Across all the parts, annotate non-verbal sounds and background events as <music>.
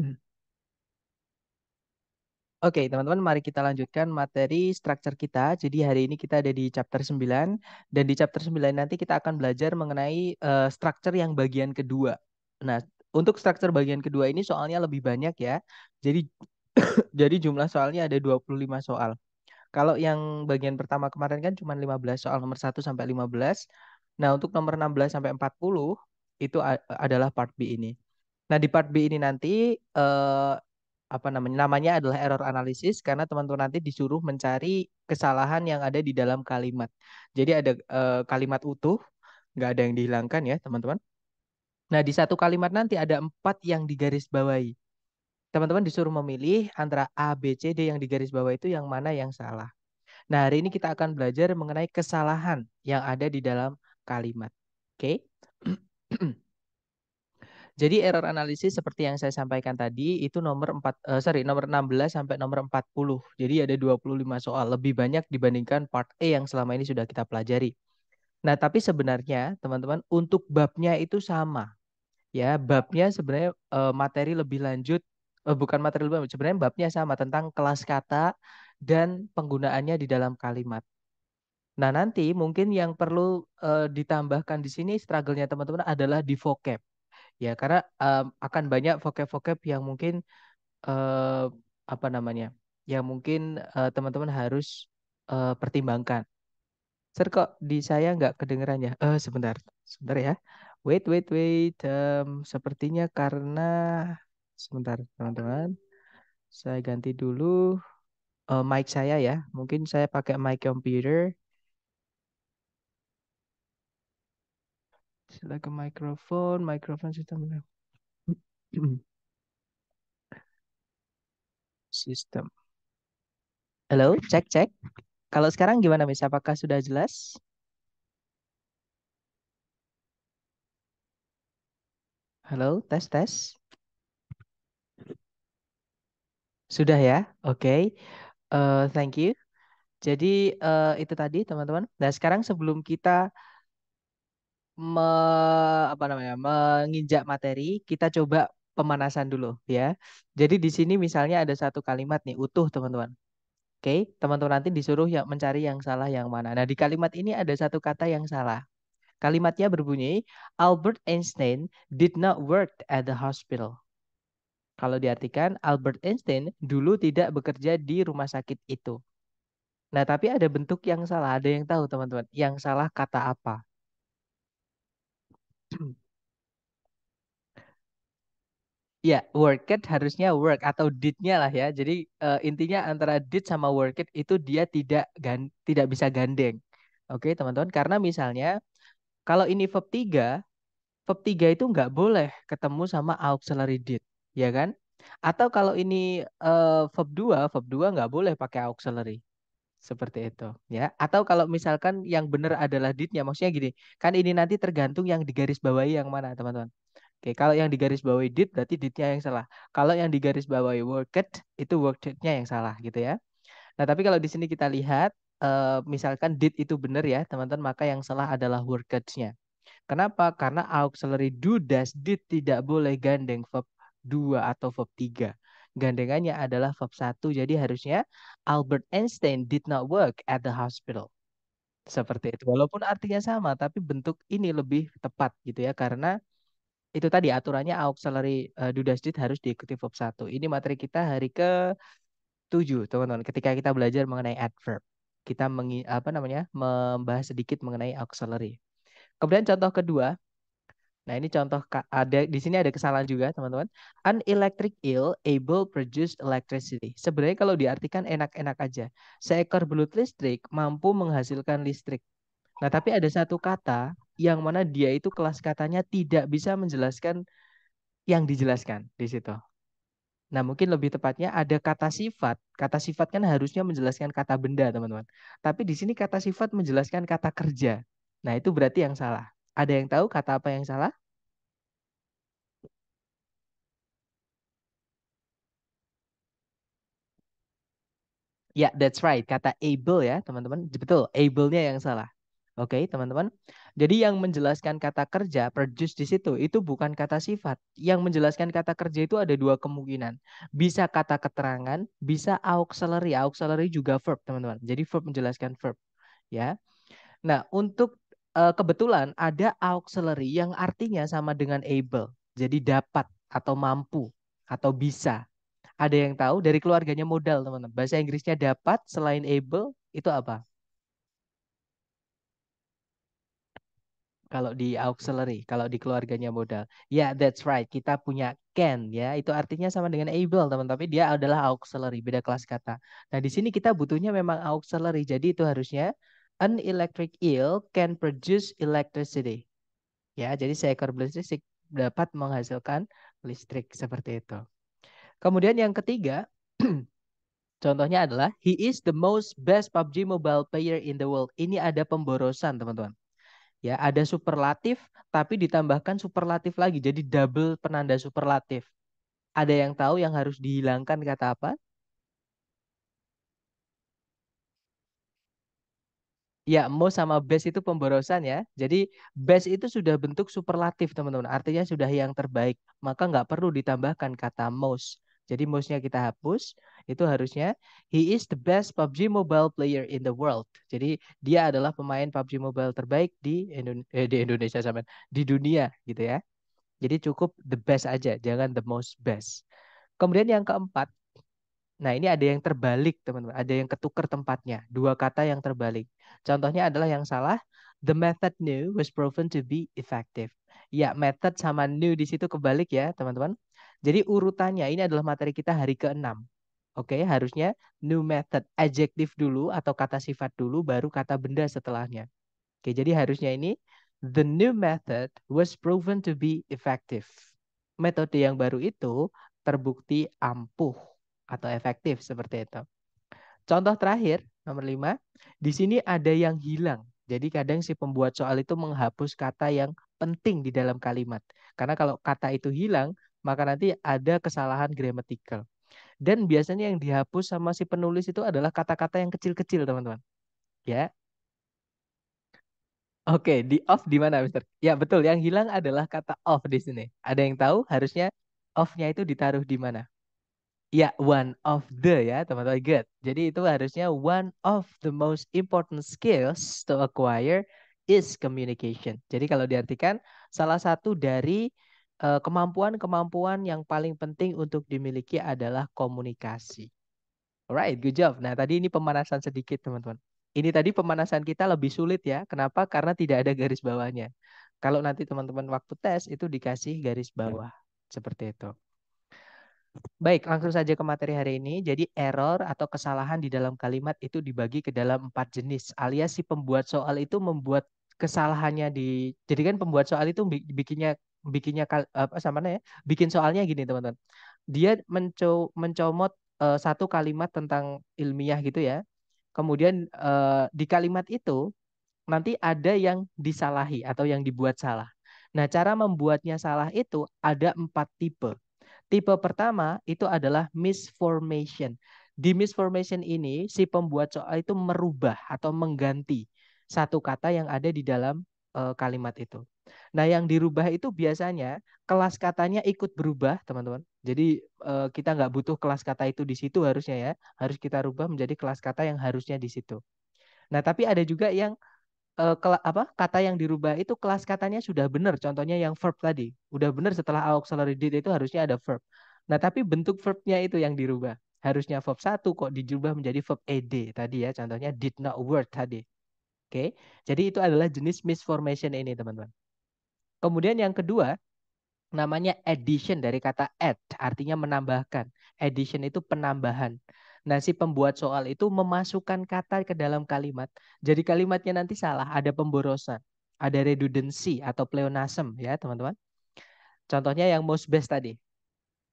Hmm. Oke, teman-teman, mari kita lanjutkan materi structure kita. Jadi hari ini kita ada di chapter 9 dan di chapter 9 nanti kita akan belajar mengenai uh, structure yang bagian kedua. Nah, untuk structure bagian kedua ini soalnya lebih banyak ya. Jadi <coughs> jadi jumlah soalnya ada 25 soal. Kalau yang bagian pertama kemarin kan cuma 15 soal nomor 1 sampai 15. Nah, untuk nomor 16 sampai 40 itu adalah part B ini. Nah, di part B ini nanti eh, apa namanya? Namanya adalah error analysis karena teman-teman nanti disuruh mencari kesalahan yang ada di dalam kalimat. Jadi ada eh, kalimat utuh, nggak ada yang dihilangkan ya, teman-teman. Nah, di satu kalimat nanti ada empat yang digaris bawahi. Teman-teman disuruh memilih antara A, B, C, D yang digaris bawah itu yang mana yang salah. Nah, hari ini kita akan belajar mengenai kesalahan yang ada di dalam kalimat. Oke? Okay? <clears throat> Jadi error analisis seperti yang saya sampaikan tadi itu nomor 4 uh, eh, sorry nomor 16 sampai nomor 40. Jadi ada 25 soal, lebih banyak dibandingkan part A yang selama ini sudah kita pelajari. Nah, tapi sebenarnya teman-teman untuk babnya itu sama. Ya, babnya sebenarnya uh, materi lebih lanjut uh, bukan materi lebih lanjut, sebenarnya babnya sama tentang kelas kata dan penggunaannya di dalam kalimat. Nah, nanti mungkin yang perlu uh, ditambahkan di sini struggle-nya teman-teman adalah di vocab ya karena um, akan banyak vokap-vokap yang mungkin uh, apa namanya yang mungkin uh, teman-teman harus uh, pertimbangkan Sir kok di saya nggak kedengerannya. ya uh, sebentar sebentar ya wait wait wait um, sepertinya karena sebentar teman-teman saya ganti dulu uh, mic saya ya mungkin saya pakai mic computer like a microphone, microphone system. sistem. Halo, cek cek. Kalau sekarang gimana Miss? Apakah sudah jelas? Halo, tes tes. Sudah ya, oke. Okay. Uh, eh, thank you. Jadi uh, itu tadi teman-teman. Nah sekarang sebelum kita me, apa namanya menginjak materi, kita coba pemanasan dulu ya. Jadi di sini misalnya ada satu kalimat nih utuh teman-teman. Oke, teman-teman nanti disuruh yang mencari yang salah yang mana. Nah, di kalimat ini ada satu kata yang salah. Kalimatnya berbunyi Albert Einstein did not work at the hospital. Kalau diartikan, Albert Einstein dulu tidak bekerja di rumah sakit itu. Nah, tapi ada bentuk yang salah. Ada yang tahu, teman-teman? Yang salah kata apa? Ya, work it harusnya work atau did-nya lah ya. Jadi uh, intinya antara did sama work it itu dia tidak gan tidak bisa gandeng. Oke, teman-teman, karena misalnya kalau ini verb 3, verb 3 itu nggak boleh ketemu sama auxiliary did, ya kan? Atau kalau ini uh, verb 2, verb 2 nggak boleh pakai auxiliary. Seperti itu, ya. Atau kalau misalkan yang benar adalah did-nya, maksudnya gini, kan ini nanti tergantung yang di garis bawahi yang mana, teman-teman. Oke, kalau yang digaris bawahi did berarti didnya yang salah. Kalau yang digaris bawahi worked itu workednya yang salah gitu ya. Nah, tapi kalau di sini kita lihat uh, misalkan did itu benar ya, teman-teman, maka yang salah adalah workednya. Kenapa? Karena auxiliary do does did tidak boleh gandeng verb 2 atau verb 3. Gandengannya adalah verb 1. Jadi harusnya Albert Einstein did not work at the hospital. Seperti itu. Walaupun artinya sama, tapi bentuk ini lebih tepat gitu ya. Karena itu tadi aturannya auxiliary uh, eh, harus diikuti verb 1. Ini materi kita hari ke 7, teman-teman. Ketika kita belajar mengenai adverb, kita mengi, apa namanya? membahas sedikit mengenai auxiliary. Kemudian contoh kedua. Nah, ini contoh ada di sini ada kesalahan juga, teman-teman. An electric eel able produce electricity. Sebenarnya kalau diartikan enak-enak aja. Seekor belut listrik mampu menghasilkan listrik. Nah, tapi ada satu kata yang mana dia itu kelas katanya tidak bisa menjelaskan yang dijelaskan di situ. Nah, mungkin lebih tepatnya ada kata sifat. Kata sifat kan harusnya menjelaskan kata benda, teman-teman. Tapi di sini kata sifat menjelaskan kata kerja. Nah, itu berarti yang salah. Ada yang tahu kata apa yang salah? Ya, yeah, that's right. Kata able ya, teman-teman. Betul, able-nya yang salah. Oke, okay, teman-teman. Jadi yang menjelaskan kata kerja produce di situ itu bukan kata sifat. Yang menjelaskan kata kerja itu ada dua kemungkinan. Bisa kata keterangan, bisa auxiliary. Auxiliary juga verb, teman-teman. Jadi verb menjelaskan verb, ya. Nah, untuk uh, kebetulan ada auxiliary yang artinya sama dengan able. Jadi dapat atau mampu atau bisa. Ada yang tahu dari keluarganya modal, teman-teman. Bahasa Inggrisnya dapat selain able itu apa? kalau di auxiliary, kalau di keluarganya modal. Ya, yeah, that's right. Kita punya can ya. Itu artinya sama dengan able, teman-teman, tapi dia adalah auxiliary, beda kelas kata. Nah, di sini kita butuhnya memang auxiliary. Jadi itu harusnya an electric eel can produce electricity. Ya, jadi seekor listrik dapat menghasilkan listrik seperti itu. Kemudian yang ketiga, <clears throat> contohnya adalah he is the most best PUBG mobile player in the world. Ini ada pemborosan, teman-teman ya ada superlatif tapi ditambahkan superlatif lagi jadi double penanda superlatif ada yang tahu yang harus dihilangkan kata apa Ya, mo sama best itu pemborosan ya. Jadi best itu sudah bentuk superlatif teman-teman. Artinya sudah yang terbaik. Maka nggak perlu ditambahkan kata most. Jadi mostnya kita hapus itu harusnya he is the best PUBG Mobile player in the world. Jadi dia adalah pemain PUBG Mobile terbaik di Indo eh, di Indonesia sama di dunia gitu ya. Jadi cukup the best aja, jangan the most best. Kemudian yang keempat, nah ini ada yang terbalik teman-teman, ada yang ketukar tempatnya, dua kata yang terbalik. Contohnya adalah yang salah, the method new was proven to be effective. Ya, method sama new di situ kebalik ya, teman-teman. Jadi urutannya ini adalah materi kita hari ke-6. Oke, okay, harusnya new method, adjective dulu atau kata sifat dulu, baru kata benda setelahnya. Oke, okay, jadi harusnya ini the new method was proven to be effective. Metode yang baru itu terbukti ampuh atau efektif seperti itu. Contoh terakhir nomor lima, di sini ada yang hilang. Jadi kadang si pembuat soal itu menghapus kata yang penting di dalam kalimat. Karena kalau kata itu hilang, maka nanti ada kesalahan gramatikal. Dan biasanya yang dihapus sama si penulis itu adalah kata-kata yang kecil-kecil, teman-teman. Ya. Oke, di off di mana, Mister? Ya, betul. Yang hilang adalah kata off di sini. Ada yang tahu harusnya off-nya itu ditaruh di mana? Ya, one of the ya, teman-teman. Good. Jadi itu harusnya one of the most important skills to acquire is communication. Jadi kalau diartikan salah satu dari Eh, kemampuan-kemampuan yang paling penting untuk dimiliki adalah komunikasi. Alright, good job. Nah, tadi ini pemanasan sedikit, teman-teman. Ini tadi pemanasan kita lebih sulit ya. Kenapa? Karena tidak ada garis bawahnya. Kalau nanti teman-teman waktu tes itu dikasih garis ya. bawah. Seperti itu. Baik, langsung saja ke materi hari ini. Jadi error atau kesalahan di dalam kalimat itu dibagi ke dalam empat jenis. Alias si pembuat soal itu membuat kesalahannya di... Jadi kan pembuat soal itu bikinnya bikinnya apa sama ya bikin soalnya gini teman-teman dia menco mencomot uh, satu kalimat tentang ilmiah gitu ya kemudian uh, di kalimat itu nanti ada yang disalahi atau yang dibuat salah nah cara membuatnya salah itu ada empat tipe tipe pertama itu adalah misformation di misformation ini si pembuat soal itu merubah atau mengganti satu kata yang ada di dalam uh, kalimat itu. Nah, yang dirubah itu biasanya kelas katanya ikut berubah, teman-teman. Jadi uh, kita nggak butuh kelas kata itu di situ harusnya ya, harus kita rubah menjadi kelas kata yang harusnya di situ. Nah, tapi ada juga yang uh, apa kata yang dirubah itu kelas katanya sudah benar. Contohnya yang verb tadi, udah benar setelah auxiliary did itu harusnya ada verb. Nah, tapi bentuk verbnya itu yang dirubah. Harusnya verb satu kok dirubah menjadi verb ed tadi ya, contohnya did not work tadi. Oke. Jadi itu adalah jenis misformation ini, teman-teman. Kemudian yang kedua, namanya addition dari kata add, artinya menambahkan. Addition itu penambahan. Nah, si pembuat soal itu memasukkan kata ke dalam kalimat. Jadi kalimatnya nanti salah, ada pemborosan, ada redundancy atau pleonasm ya, teman-teman. Contohnya yang most best tadi,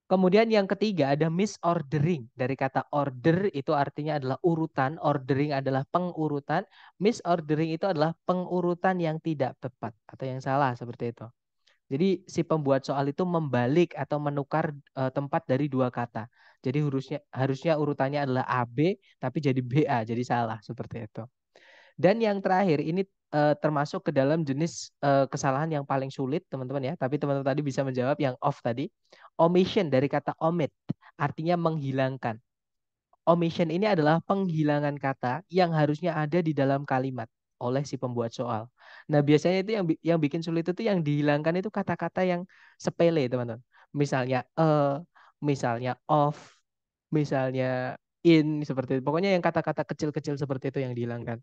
Kemudian yang ketiga ada misordering. Dari kata order itu artinya adalah urutan, ordering adalah pengurutan, misordering itu adalah pengurutan yang tidak tepat atau yang salah seperti itu. Jadi si pembuat soal itu membalik atau menukar e, tempat dari dua kata. Jadi harusnya harusnya urutannya adalah AB tapi jadi BA, jadi salah seperti itu. Dan yang terakhir ini uh, termasuk ke dalam jenis uh, kesalahan yang paling sulit teman-teman ya. Tapi teman-teman tadi bisa menjawab yang off tadi. Omission dari kata omit artinya menghilangkan. Omission ini adalah penghilangan kata yang harusnya ada di dalam kalimat oleh si pembuat soal. Nah biasanya itu yang yang bikin sulit itu yang dihilangkan itu kata-kata yang sepele teman-teman. Misalnya uh, misalnya off, misalnya in seperti itu. Pokoknya yang kata-kata kecil-kecil seperti itu yang dihilangkan.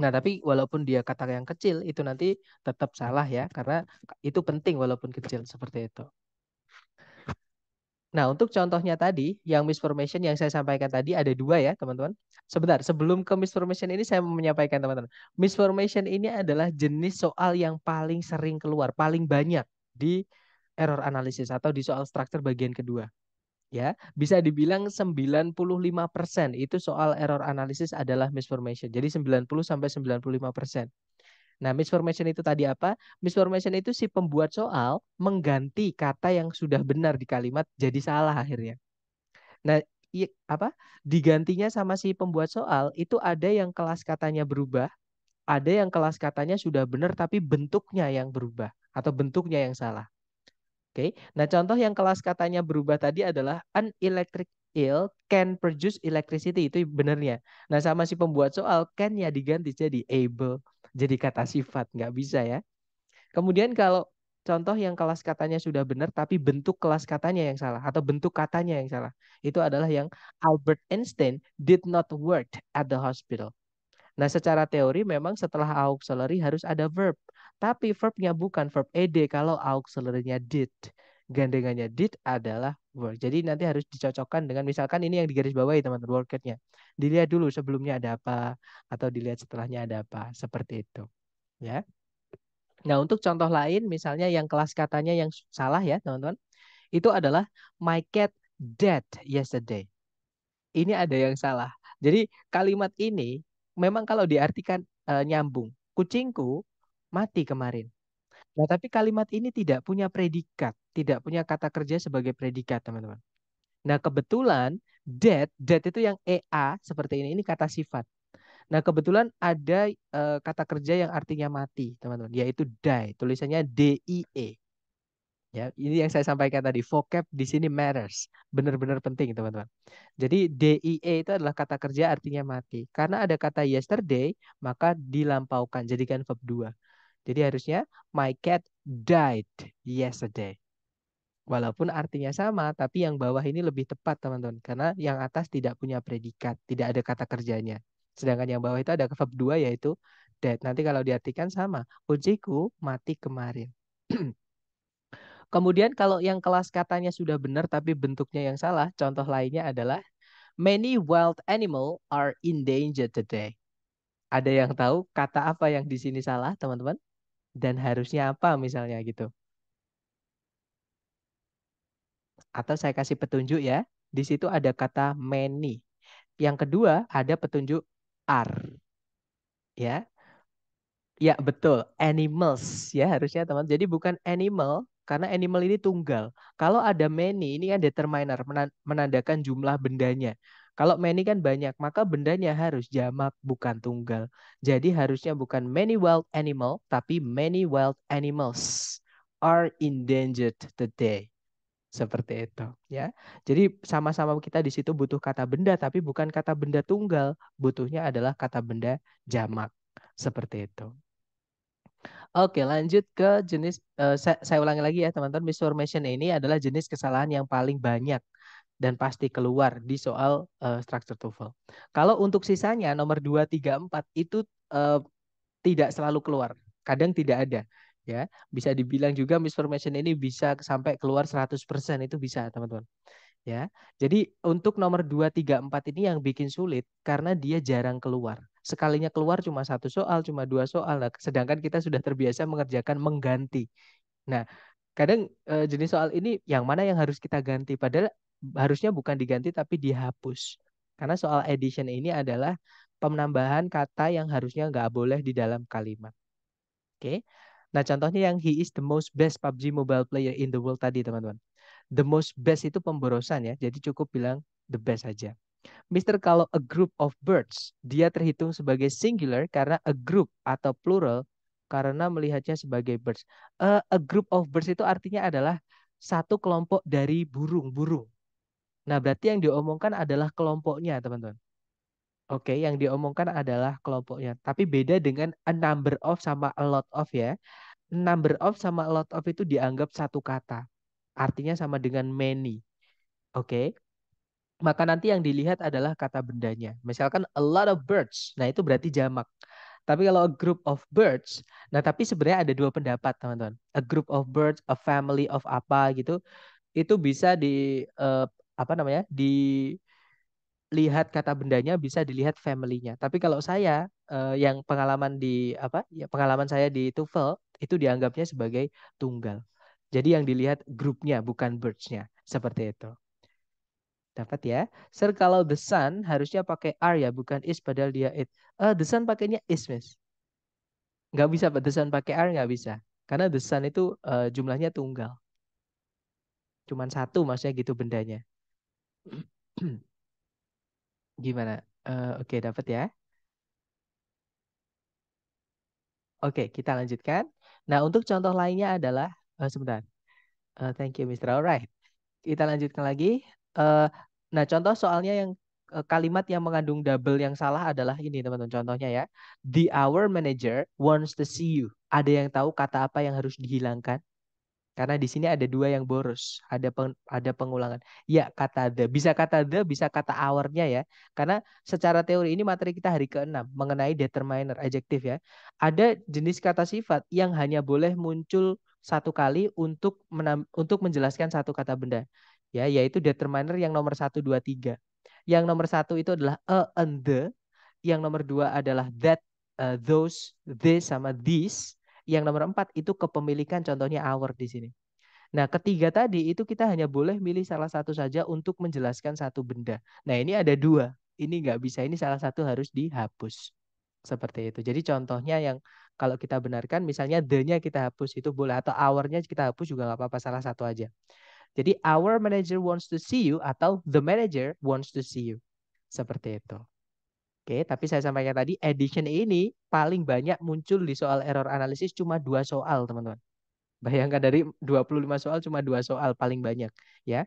Nah, tapi walaupun dia kata yang kecil, itu nanti tetap salah ya, karena itu penting walaupun kecil seperti itu. Nah, untuk contohnya tadi, yang misformation yang saya sampaikan tadi ada dua ya, teman-teman. Sebentar, sebelum ke misformation ini saya menyampaikan teman-teman. Misformation ini adalah jenis soal yang paling sering keluar, paling banyak di error analysis atau di soal structure bagian kedua ya bisa dibilang 95% itu soal error analisis adalah misformation. Jadi 90 sampai 95%. Nah, misformation itu tadi apa? Misformation itu si pembuat soal mengganti kata yang sudah benar di kalimat jadi salah akhirnya. Nah, i, apa? Digantinya sama si pembuat soal itu ada yang kelas katanya berubah, ada yang kelas katanya sudah benar tapi bentuknya yang berubah atau bentuknya yang salah. Oke. Okay? Nah, contoh yang kelas katanya berubah tadi adalah an electric eel can produce electricity itu benarnya. Nah, sama si pembuat soal can ya diganti jadi able. Jadi kata sifat nggak bisa ya. Kemudian kalau contoh yang kelas katanya sudah benar tapi bentuk kelas katanya yang salah atau bentuk katanya yang salah. Itu adalah yang Albert Einstein did not work at the hospital. Nah, secara teori memang setelah auxiliary harus ada verb. Tapi verbnya bukan verb ed kalau auxiliary-nya did. Gandengannya did adalah work. Jadi nanti harus dicocokkan dengan misalkan ini yang digaris bawahi teman-teman -nya. Dilihat dulu sebelumnya ada apa atau dilihat setelahnya ada apa seperti itu. Ya. Nah untuk contoh lain misalnya yang kelas katanya yang salah ya teman-teman. Itu adalah my cat dead yesterday. Ini ada yang salah. Jadi kalimat ini memang kalau diartikan e, nyambung. Kucingku mati kemarin. Nah, tapi kalimat ini tidak punya predikat, tidak punya kata kerja sebagai predikat, teman-teman. Nah, kebetulan dead, dead itu yang ea seperti ini, ini kata sifat. Nah, kebetulan ada e, kata kerja yang artinya mati, teman-teman, yaitu die, tulisannya d i e. Ya, ini yang saya sampaikan tadi, vocab di sini matters, benar-benar penting, teman-teman. Jadi d i e itu adalah kata kerja artinya mati. Karena ada kata yesterday, maka dilampaukan, jadikan verb 2. Jadi harusnya my cat died yesterday. Walaupun artinya sama, tapi yang bawah ini lebih tepat teman-teman. Karena yang atas tidak punya predikat, tidak ada kata kerjanya. Sedangkan yang bawah itu ada verb dua yaitu dead. Nanti kalau diartikan sama, ujiku mati kemarin. <clears throat> Kemudian kalau yang kelas katanya sudah benar tapi bentuknya yang salah, contoh lainnya adalah many wild animal are in danger today. Ada yang tahu kata apa yang di sini salah, teman-teman? dan harusnya apa misalnya gitu. Atau saya kasih petunjuk ya. Di situ ada kata many. Yang kedua ada petunjuk are. Ya. Ya, betul. Animals ya harusnya teman. Jadi bukan animal karena animal ini tunggal. Kalau ada many ini kan determiner menandakan jumlah bendanya. Kalau many kan banyak, maka bendanya harus jamak bukan tunggal. Jadi harusnya bukan many wild animal, tapi many wild animals are endangered today. Seperti itu, ya. Jadi sama-sama kita di situ butuh kata benda, tapi bukan kata benda tunggal. Butuhnya adalah kata benda jamak. Seperti itu. Oke, lanjut ke jenis. Uh, saya, saya ulangi lagi ya, teman-teman. Misformation ini adalah jenis kesalahan yang paling banyak dan pasti keluar di soal uh, eh, struktur TOEFL. Kalau untuk sisanya nomor 2, 3, 4 itu uh, tidak selalu keluar. Kadang tidak ada ya. Bisa dibilang juga misinformation ini bisa sampai keluar 100% itu bisa, teman-teman. Ya. Jadi untuk nomor 2, 3, 4 ini yang bikin sulit karena dia jarang keluar. Sekalinya keluar cuma satu soal, cuma dua soal. Nah, sedangkan kita sudah terbiasa mengerjakan mengganti. Nah, kadang eh, jenis soal ini yang mana yang harus kita ganti padahal harusnya bukan diganti tapi dihapus. Karena soal addition ini adalah penambahan kata yang harusnya nggak boleh di dalam kalimat. Oke. Okay? Nah, contohnya yang he is the most best PUBG mobile player in the world tadi, teman-teman. The most best itu pemborosan ya. Jadi cukup bilang the best aja Mister kalau a group of birds, dia terhitung sebagai singular karena a group atau plural karena melihatnya sebagai birds. Uh, a group of birds itu artinya adalah satu kelompok dari burung-burung. Nah, berarti yang diomongkan adalah kelompoknya, teman-teman. Oke, yang diomongkan adalah kelompoknya. Tapi beda dengan a number of sama a lot of ya. Number of sama a lot of itu dianggap satu kata. Artinya sama dengan many. Oke. Maka nanti yang dilihat adalah kata bendanya. Misalkan a lot of birds. Nah, itu berarti jamak. Tapi kalau a group of birds, nah tapi sebenarnya ada dua pendapat, teman-teman. A group of birds, a family of apa gitu, itu bisa di eh, apa namanya dilihat kata bendanya bisa dilihat family-nya. Tapi kalau saya uh, yang pengalaman di apa ya pengalaman saya di TOEFL itu dianggapnya sebagai tunggal. Jadi yang dilihat grupnya bukan birds-nya seperti itu. Dapat ya. Sir kalau the sun harusnya pakai r ya bukan is padahal dia it. Uh, the sun pakainya is miss. gak bisa the sun pakai r nggak bisa. Karena the sun itu uh, jumlahnya tunggal. Cuman satu maksudnya gitu bendanya. <clears throat> Gimana? Uh, Oke, dapat ya. Oke, kita lanjutkan. Nah, untuk contoh lainnya adalah, uh, sebentar. Uh, thank you, Mr. Alright. Kita lanjutkan lagi. Uh, nah, contoh soalnya yang uh, kalimat yang mengandung double yang salah adalah ini, teman-teman. Contohnya ya. The our manager wants to see you. Ada yang tahu kata apa yang harus dihilangkan? Karena di sini ada dua yang boros, ada peng, ada pengulangan. Ya, kata the, bisa kata the, bisa kata hournya ya. Karena secara teori ini materi kita hari ke-6 mengenai determiner adjektif ya. Ada jenis kata sifat yang hanya boleh muncul satu kali untuk menam, untuk menjelaskan satu kata benda. Ya, yaitu determiner yang nomor 1 2 3. Yang nomor satu itu adalah a and the, yang nomor dua adalah that, uh, those, this sama these yang nomor empat itu kepemilikan contohnya hour di sini. Nah, ketiga tadi itu kita hanya boleh milih salah satu saja untuk menjelaskan satu benda. Nah, ini ada dua. Ini nggak bisa, ini salah satu harus dihapus. Seperti itu. Jadi contohnya yang kalau kita benarkan, misalnya the-nya kita hapus itu boleh. Atau hour-nya kita hapus juga nggak apa-apa, salah satu aja. Jadi our manager wants to see you atau the manager wants to see you. Seperti itu. Oke, tapi saya sampaikan tadi edition ini paling banyak muncul di soal error analisis cuma dua soal, teman-teman. Bayangkan dari 25 soal cuma dua soal paling banyak, ya.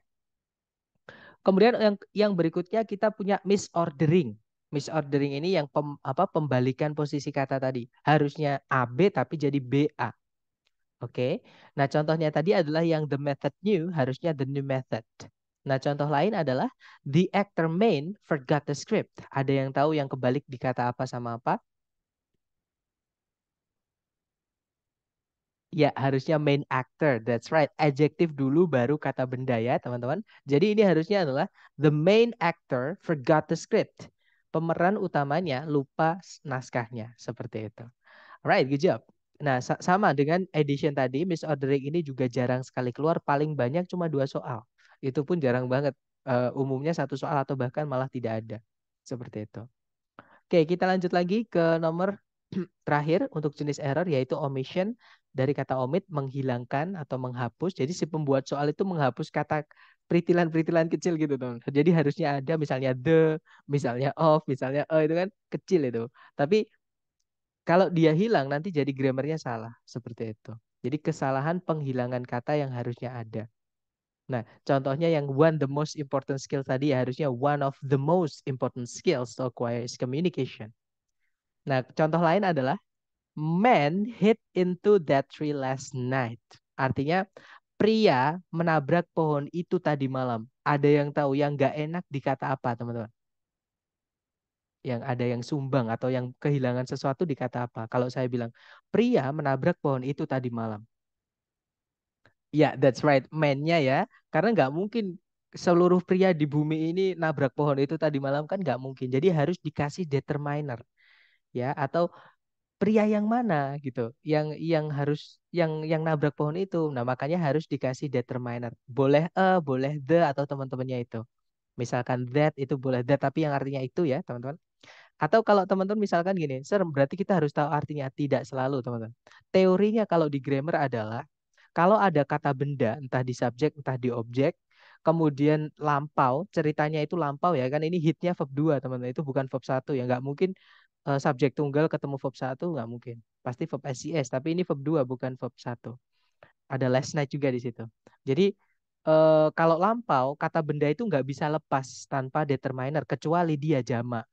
Kemudian yang yang berikutnya kita punya misordering. Misordering ini yang pem, apa pembalikan posisi kata tadi. Harusnya AB tapi jadi BA. Oke. Nah, contohnya tadi adalah yang the method new harusnya the new method. Nah, contoh lain adalah the actor main forgot the script. Ada yang tahu yang kebalik dikata apa sama apa? Ya, harusnya main actor. That's right. Adjective dulu baru kata benda ya, teman-teman. Jadi ini harusnya adalah the main actor forgot the script. Pemeran utamanya lupa naskahnya, seperti itu. Alright, good job. Nah, sama dengan edition tadi, Miss Ordering ini juga jarang sekali keluar, paling banyak cuma dua soal itu pun jarang banget uh, umumnya satu soal atau bahkan malah tidak ada seperti itu. Oke, kita lanjut lagi ke nomor <clears throat> terakhir untuk jenis error yaitu omission dari kata omit menghilangkan atau menghapus. Jadi si pembuat soal itu menghapus kata peritilan-peritilan kecil gitu dong Jadi harusnya ada misalnya the, misalnya of, misalnya oh itu kan kecil itu. Tapi kalau dia hilang nanti jadi grammarnya salah seperti itu. Jadi kesalahan penghilangan kata yang harusnya ada Nah, contohnya yang one the most important skill tadi ya harusnya one of the most important skills to acquire is communication. Nah, contoh lain adalah man hit into that tree last night. Artinya pria menabrak pohon itu tadi malam. Ada yang tahu yang nggak enak dikata apa, teman-teman? Yang ada yang sumbang atau yang kehilangan sesuatu dikata apa? Kalau saya bilang pria menabrak pohon itu tadi malam. Ya, that's right. Mainnya ya, karena nggak mungkin seluruh pria di bumi ini nabrak pohon itu tadi malam kan nggak mungkin. Jadi harus dikasih determiner, ya atau pria yang mana gitu, yang yang harus yang yang nabrak pohon itu. Nah makanya harus dikasih determiner. Boleh e, boleh the atau teman-temannya itu. Misalkan that itu boleh that tapi yang artinya itu ya teman-teman. Atau kalau teman-teman misalkan gini, serem berarti kita harus tahu artinya tidak selalu teman-teman. Teorinya kalau di grammar adalah kalau ada kata benda, entah di subjek, entah di objek, kemudian lampau, ceritanya itu lampau ya kan ini hitnya verb 2 teman-teman, itu bukan verb 1 ya. Nggak mungkin uh, subjek tunggal ketemu verb 1, nggak mungkin. Pasti verb SES tapi ini verb 2 bukan verb 1. Ada last night juga di situ. Jadi uh, kalau lampau, kata benda itu nggak bisa lepas tanpa determiner, kecuali dia jamak.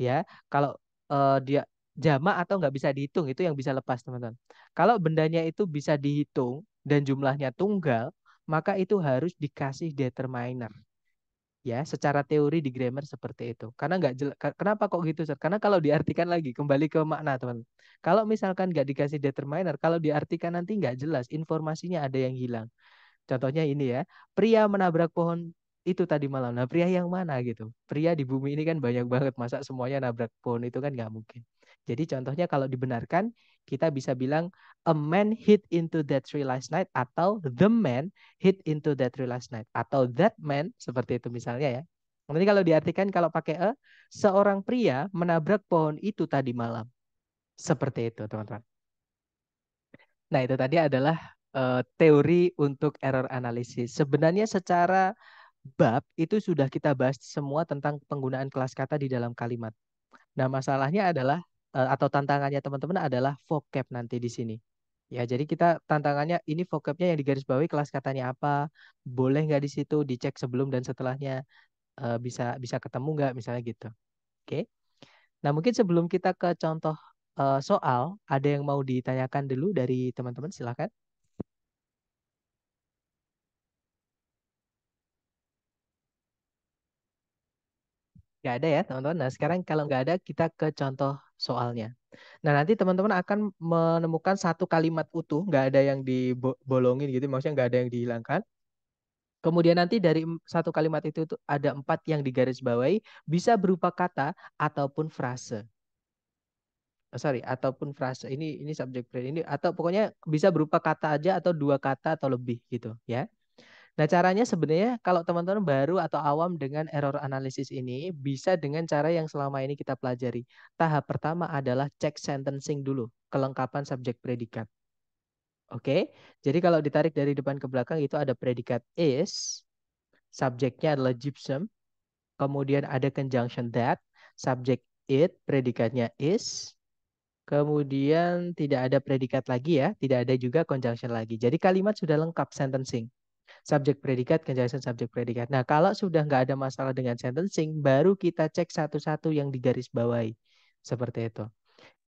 Ya, kalau uh, dia Jama atau nggak bisa dihitung itu yang bisa lepas teman-teman. Kalau bendanya itu bisa dihitung dan jumlahnya tunggal, maka itu harus dikasih determiner. Ya, secara teori di grammar seperti itu. Karena nggak jelas. Kenapa kok gitu, Sir? Karena kalau diartikan lagi kembali ke makna, teman. Kalau misalkan nggak dikasih determiner, kalau diartikan nanti nggak jelas, informasinya ada yang hilang. Contohnya ini ya, pria menabrak pohon itu tadi malam. Nah, pria yang mana gitu? Pria di bumi ini kan banyak banget, masa semuanya nabrak pohon itu kan nggak mungkin. Jadi contohnya kalau dibenarkan, kita bisa bilang a man hit into that tree last night atau the man hit into that tree last night atau that man seperti itu misalnya ya. Nanti kalau diartikan kalau pakai a, seorang pria menabrak pohon itu tadi malam. Seperti itu, teman-teman. Nah, itu tadi adalah uh, teori untuk error analisis. Sebenarnya secara bab itu sudah kita bahas semua tentang penggunaan kelas kata di dalam kalimat. Nah, masalahnya adalah Eh, atau tantangannya teman-teman adalah vocab nanti di sini. Ya, jadi kita tantangannya ini vocabnya yang digaris bawahi kelas katanya apa, boleh nggak di situ dicek sebelum dan setelahnya uh, bisa bisa ketemu nggak misalnya gitu. Oke. Okay. Nah, mungkin sebelum kita ke contoh uh, soal, ada yang mau ditanyakan dulu dari teman-teman silakan. Nggak ada ya teman-teman. Nah sekarang kalau nggak ada kita ke contoh soalnya. Nah nanti teman-teman akan menemukan satu kalimat utuh, nggak ada yang dibolongin gitu, maksudnya nggak ada yang dihilangkan. Kemudian nanti dari satu kalimat itu, ada empat yang digarisbawahi, bisa berupa kata ataupun frase. Oh, sorry, ataupun frase. Ini ini subjek ini atau pokoknya bisa berupa kata aja atau dua kata atau lebih gitu ya. Nah, caranya sebenarnya kalau teman-teman baru atau awam dengan error analysis ini bisa dengan cara yang selama ini kita pelajari. Tahap pertama adalah cek sentencing dulu, kelengkapan subjek predikat. Oke. Jadi kalau ditarik dari depan ke belakang itu ada predikat is, subjeknya adalah gypsum, kemudian ada conjunction that, subjek it, predikatnya is, Kemudian tidak ada predikat lagi ya, tidak ada juga conjunction lagi. Jadi kalimat sudah lengkap sentencing subjek predikat, kejelasan subjek predikat. Nah, kalau sudah nggak ada masalah dengan sentencing, baru kita cek satu-satu yang digaris bawahi. Seperti itu.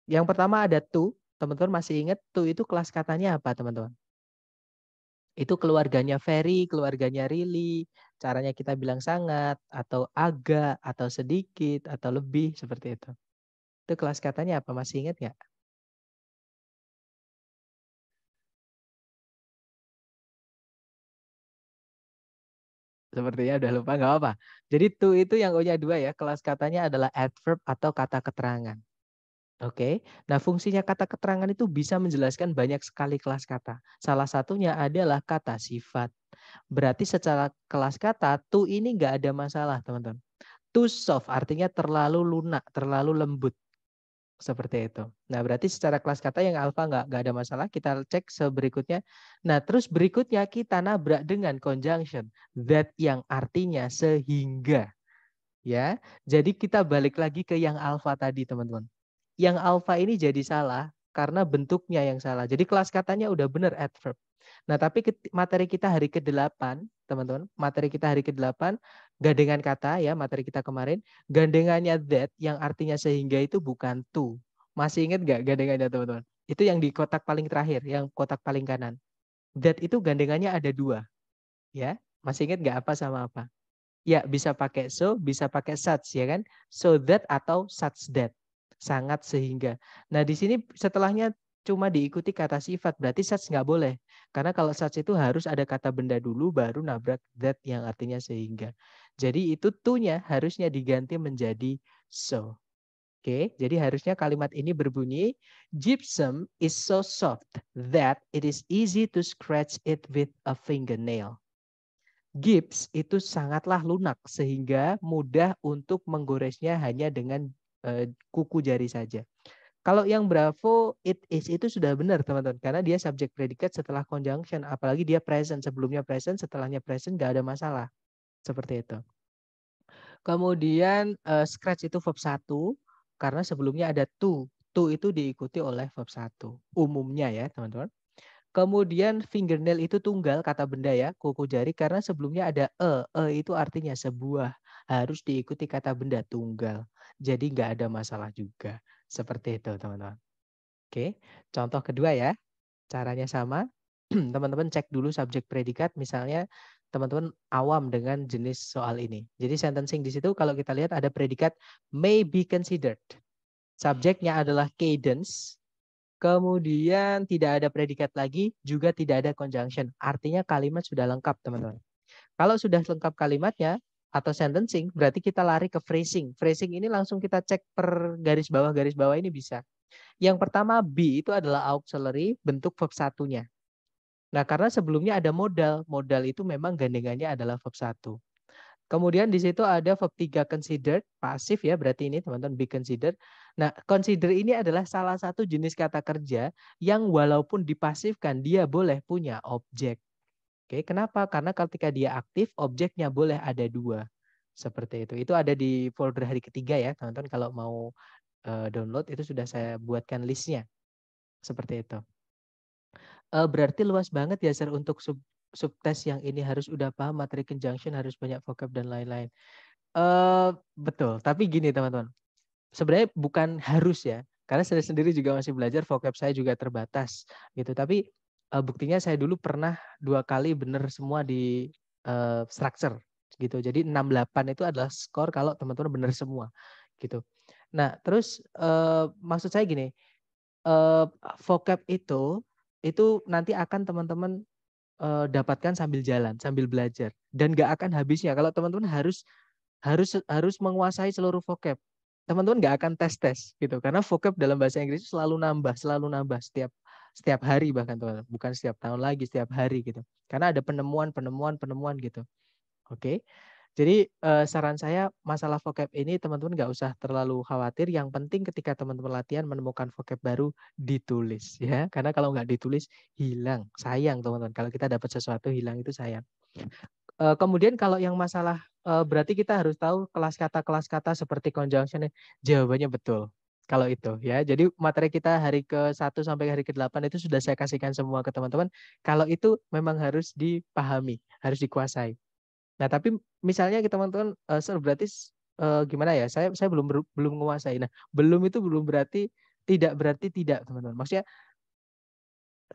Yang pertama ada tuh, Teman-teman masih ingat tuh itu kelas katanya apa, teman-teman? Itu keluarganya Ferry, keluarganya really, caranya kita bilang sangat, atau agak, atau sedikit, atau lebih, seperti itu. Itu kelas katanya apa? Masih ingat nggak? Sepertinya udah lupa, nggak apa-apa. Jadi to itu yang punya dua ya, kelas katanya adalah adverb atau kata keterangan. Oke, okay. nah fungsinya kata keterangan itu bisa menjelaskan banyak sekali kelas kata. Salah satunya adalah kata sifat. Berarti secara kelas kata, to ini nggak ada masalah, teman-teman. Too soft artinya terlalu lunak, terlalu lembut seperti itu. Nah, berarti secara kelas kata yang alfa nggak nggak ada masalah. Kita cek seberikutnya. Nah, terus berikutnya kita nabrak dengan conjunction that yang artinya sehingga. Ya, jadi kita balik lagi ke yang alfa tadi, teman-teman. Yang alfa ini jadi salah karena bentuknya yang salah. Jadi kelas katanya udah benar adverb. Nah, tapi materi kita hari ke-8, teman-teman, materi kita hari ke-8 gandengan kata ya materi kita kemarin gandengannya that yang artinya sehingga itu bukan to masih ingat gak gandengannya teman-teman itu yang di kotak paling terakhir yang kotak paling kanan that itu gandengannya ada dua ya masih ingat gak apa sama apa ya bisa pakai so bisa pakai such ya kan so that atau such that sangat sehingga nah di sini setelahnya cuma diikuti kata sifat berarti such nggak boleh karena kalau such itu harus ada kata benda dulu baru nabrak that yang artinya sehingga jadi itu to-nya harusnya diganti menjadi so. Oke, okay, jadi harusnya kalimat ini berbunyi gypsum is so soft that it is easy to scratch it with a fingernail. Gips itu sangatlah lunak sehingga mudah untuk menggoresnya hanya dengan uh, kuku jari saja. Kalau yang bravo it is itu sudah benar teman-teman karena dia subjek predikat setelah conjunction apalagi dia present sebelumnya present setelahnya present nggak ada masalah. Seperti itu. Kemudian uh, scratch itu verb 1 karena sebelumnya ada to. To itu diikuti oleh verb 1 umumnya ya, teman-teman. Kemudian fingernail itu tunggal kata benda ya, kuku jari karena sebelumnya ada e. E itu artinya sebuah, harus diikuti kata benda tunggal. Jadi nggak ada masalah juga. Seperti itu, teman-teman. Oke, contoh kedua ya. Caranya sama. <clears throat> Teman-teman cek dulu subjek predikat misalnya teman-teman awam dengan jenis soal ini. Jadi sentencing di situ kalau kita lihat ada predikat may be considered. Subjeknya adalah cadence. Kemudian tidak ada predikat lagi, juga tidak ada conjunction. Artinya kalimat sudah lengkap, teman-teman. Kalau sudah lengkap kalimatnya atau sentencing, berarti kita lari ke phrasing. Phrasing ini langsung kita cek per garis bawah, garis bawah ini bisa. Yang pertama, b itu adalah auxiliary bentuk verb satunya. Nah, karena sebelumnya ada modal. Modal itu memang gandengannya adalah verb 1. Kemudian di situ ada verb 3 considered, pasif ya, berarti ini teman-teman be considered. Nah, consider ini adalah salah satu jenis kata kerja yang walaupun dipasifkan, dia boleh punya objek. Oke, kenapa? Karena ketika dia aktif, objeknya boleh ada dua. Seperti itu. Itu ada di folder hari ketiga ya, teman-teman. Kalau mau eh, download, itu sudah saya buatkan listnya. Seperti itu uh, berarti luas banget ya Sir untuk sub subtes yang ini harus udah paham materi conjunction harus banyak vocab dan lain-lain. Uh, betul, tapi gini teman-teman. Sebenarnya bukan harus ya, karena saya sendiri juga masih belajar vocab saya juga terbatas gitu. Tapi uh, buktinya saya dulu pernah dua kali benar semua di uh, structure gitu. Jadi 68 itu adalah skor kalau teman-teman benar semua gitu. Nah, terus uh, maksud saya gini, uh, vocab itu itu nanti akan teman-teman uh, dapatkan sambil jalan, sambil belajar dan gak akan habisnya. Kalau teman-teman harus harus harus menguasai seluruh vocab. Teman-teman gak akan tes-tes gitu karena vocab dalam bahasa Inggris selalu nambah, selalu nambah setiap setiap hari bahkan teman, bukan setiap tahun lagi, setiap hari gitu. Karena ada penemuan, penemuan, penemuan gitu. Oke. Okay? Jadi eh, saran saya masalah vocab ini teman-teman nggak usah terlalu khawatir. Yang penting ketika teman-teman latihan menemukan vocab baru ditulis ya. Karena kalau nggak ditulis hilang, sayang teman-teman. Kalau kita dapat sesuatu hilang itu sayang. Eh, kemudian kalau yang masalah eh, berarti kita harus tahu kelas kata-kelas kata seperti conjunction jawabannya betul kalau itu ya. Jadi materi kita hari ke-1 sampai hari ke-8 itu sudah saya kasihkan semua ke teman-teman. Kalau itu memang harus dipahami, harus dikuasai. Nah, tapi misalnya kita teman-teman uh, eh, sel berarti uh, gimana ya? Saya saya belum belum menguasai. Nah, belum itu belum berarti tidak berarti tidak, teman-teman. Maksudnya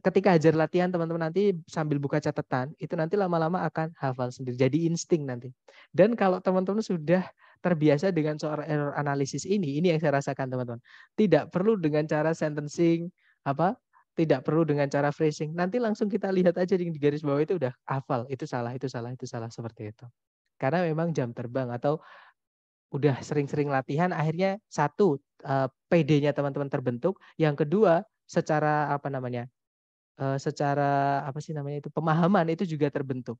ketika hajar latihan teman-teman nanti sambil buka catatan itu nanti lama-lama akan hafal sendiri jadi insting nanti dan kalau teman-teman sudah terbiasa dengan soal error analisis ini ini yang saya rasakan teman-teman tidak perlu dengan cara sentencing apa tidak perlu dengan cara phrasing. Nanti langsung kita lihat aja di garis bawah itu udah hafal, itu salah, itu salah, itu salah seperti itu. Karena memang jam terbang atau udah sering-sering latihan akhirnya satu eh, PD-nya teman-teman terbentuk, yang kedua secara apa namanya? Eh, secara apa sih namanya itu pemahaman itu juga terbentuk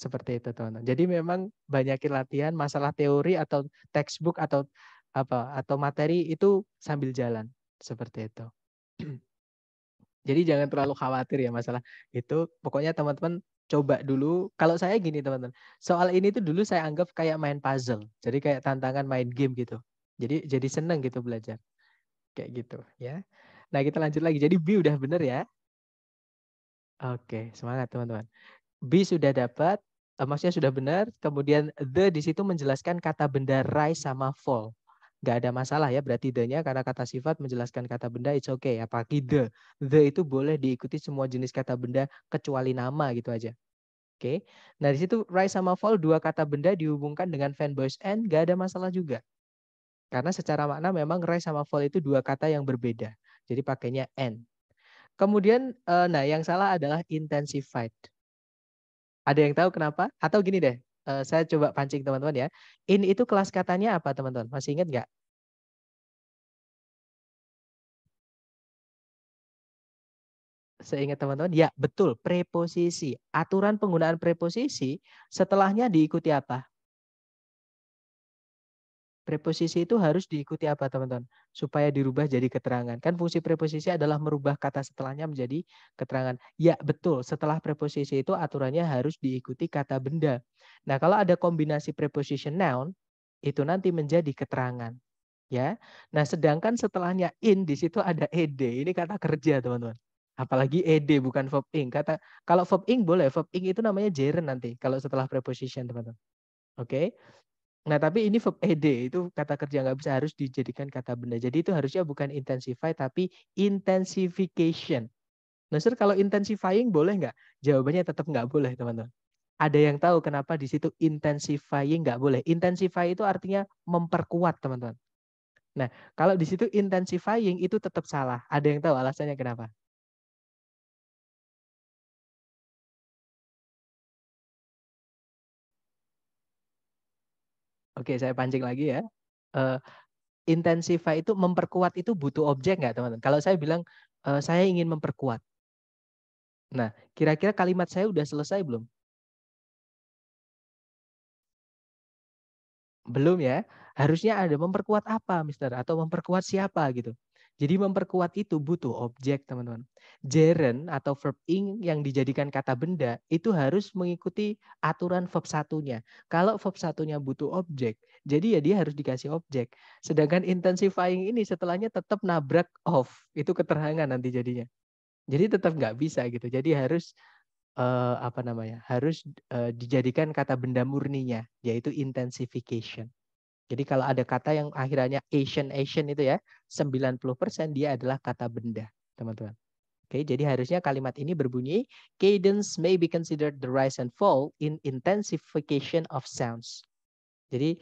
seperti itu teman-teman. Jadi memang banyakin latihan masalah teori atau textbook atau apa atau materi itu sambil jalan seperti itu. <clears throat> Jadi jangan terlalu khawatir ya masalah itu. Pokoknya teman-teman coba dulu. Kalau saya gini teman-teman, soal ini tuh dulu saya anggap kayak main puzzle. Jadi kayak tantangan main game gitu. Jadi jadi seneng gitu belajar. Kayak gitu ya. Nah kita lanjut lagi. Jadi B udah bener ya. Oke, semangat teman-teman. B sudah dapat, eh, maksudnya sudah benar. Kemudian the di situ menjelaskan kata benda rise sama fall nggak ada masalah ya berarti the-nya karena kata sifat menjelaskan kata benda it's okay apalagi the the itu boleh diikuti semua jenis kata benda kecuali nama gitu aja oke okay? nah di situ rise sama fall dua kata benda dihubungkan dengan fanboys and nggak ada masalah juga karena secara makna memang rise sama fall itu dua kata yang berbeda jadi pakainya n kemudian eh, nah yang salah adalah intensified ada yang tahu kenapa atau gini deh Eh, saya coba pancing teman-teman ya. In itu kelas katanya apa teman-teman? Masih ingat nggak? Seingat teman-teman, ya betul, preposisi. Aturan penggunaan preposisi setelahnya diikuti apa? Preposisi itu harus diikuti apa teman-teman? Supaya dirubah jadi keterangan. Kan fungsi preposisi adalah merubah kata setelahnya menjadi keterangan. Ya betul, setelah preposisi itu aturannya harus diikuti kata benda. Nah kalau ada kombinasi preposition noun, itu nanti menjadi keterangan. ya. Nah sedangkan setelahnya in, di situ ada ed. Ini kata kerja teman-teman apalagi ed bukan verb ing kata kalau verb ing boleh verb ing itu namanya gerund nanti kalau setelah preposition teman-teman oke Nah, tapi ini verb ed eh, itu kata kerja nggak bisa harus dijadikan kata benda. Jadi itu harusnya bukan intensify tapi intensification. Nah, sir kalau intensifying boleh nggak? Jawabannya tetap nggak boleh, teman-teman. Ada yang tahu kenapa di situ intensifying nggak boleh? Intensify itu artinya memperkuat, teman-teman. Nah, kalau di situ intensifying itu tetap salah. Ada yang tahu alasannya kenapa? Oke, saya pancing lagi ya. Uh, intensify itu memperkuat itu butuh objek nggak teman-teman? Kalau saya bilang uh, saya ingin memperkuat. Nah, kira-kira kalimat saya udah selesai belum? Belum ya? Harusnya ada memperkuat apa, Mister? Atau memperkuat siapa gitu? Jadi memperkuat itu butuh objek, teman-teman. Jeren atau verb ing yang dijadikan kata benda itu harus mengikuti aturan verb satunya. Kalau verb satunya butuh objek, jadi ya dia harus dikasih objek. Sedangkan intensifying ini setelahnya tetap nabrak off. Itu keterangan nanti jadinya. Jadi tetap nggak bisa gitu. Jadi harus eh, apa namanya? Harus eh, dijadikan kata benda murninya, yaitu intensification. Jadi kalau ada kata yang akhirannya Asian Asian itu ya, 90% dia adalah kata benda, teman-teman. Oke, jadi harusnya kalimat ini berbunyi cadence may be considered the rise and fall in intensification of sounds. Jadi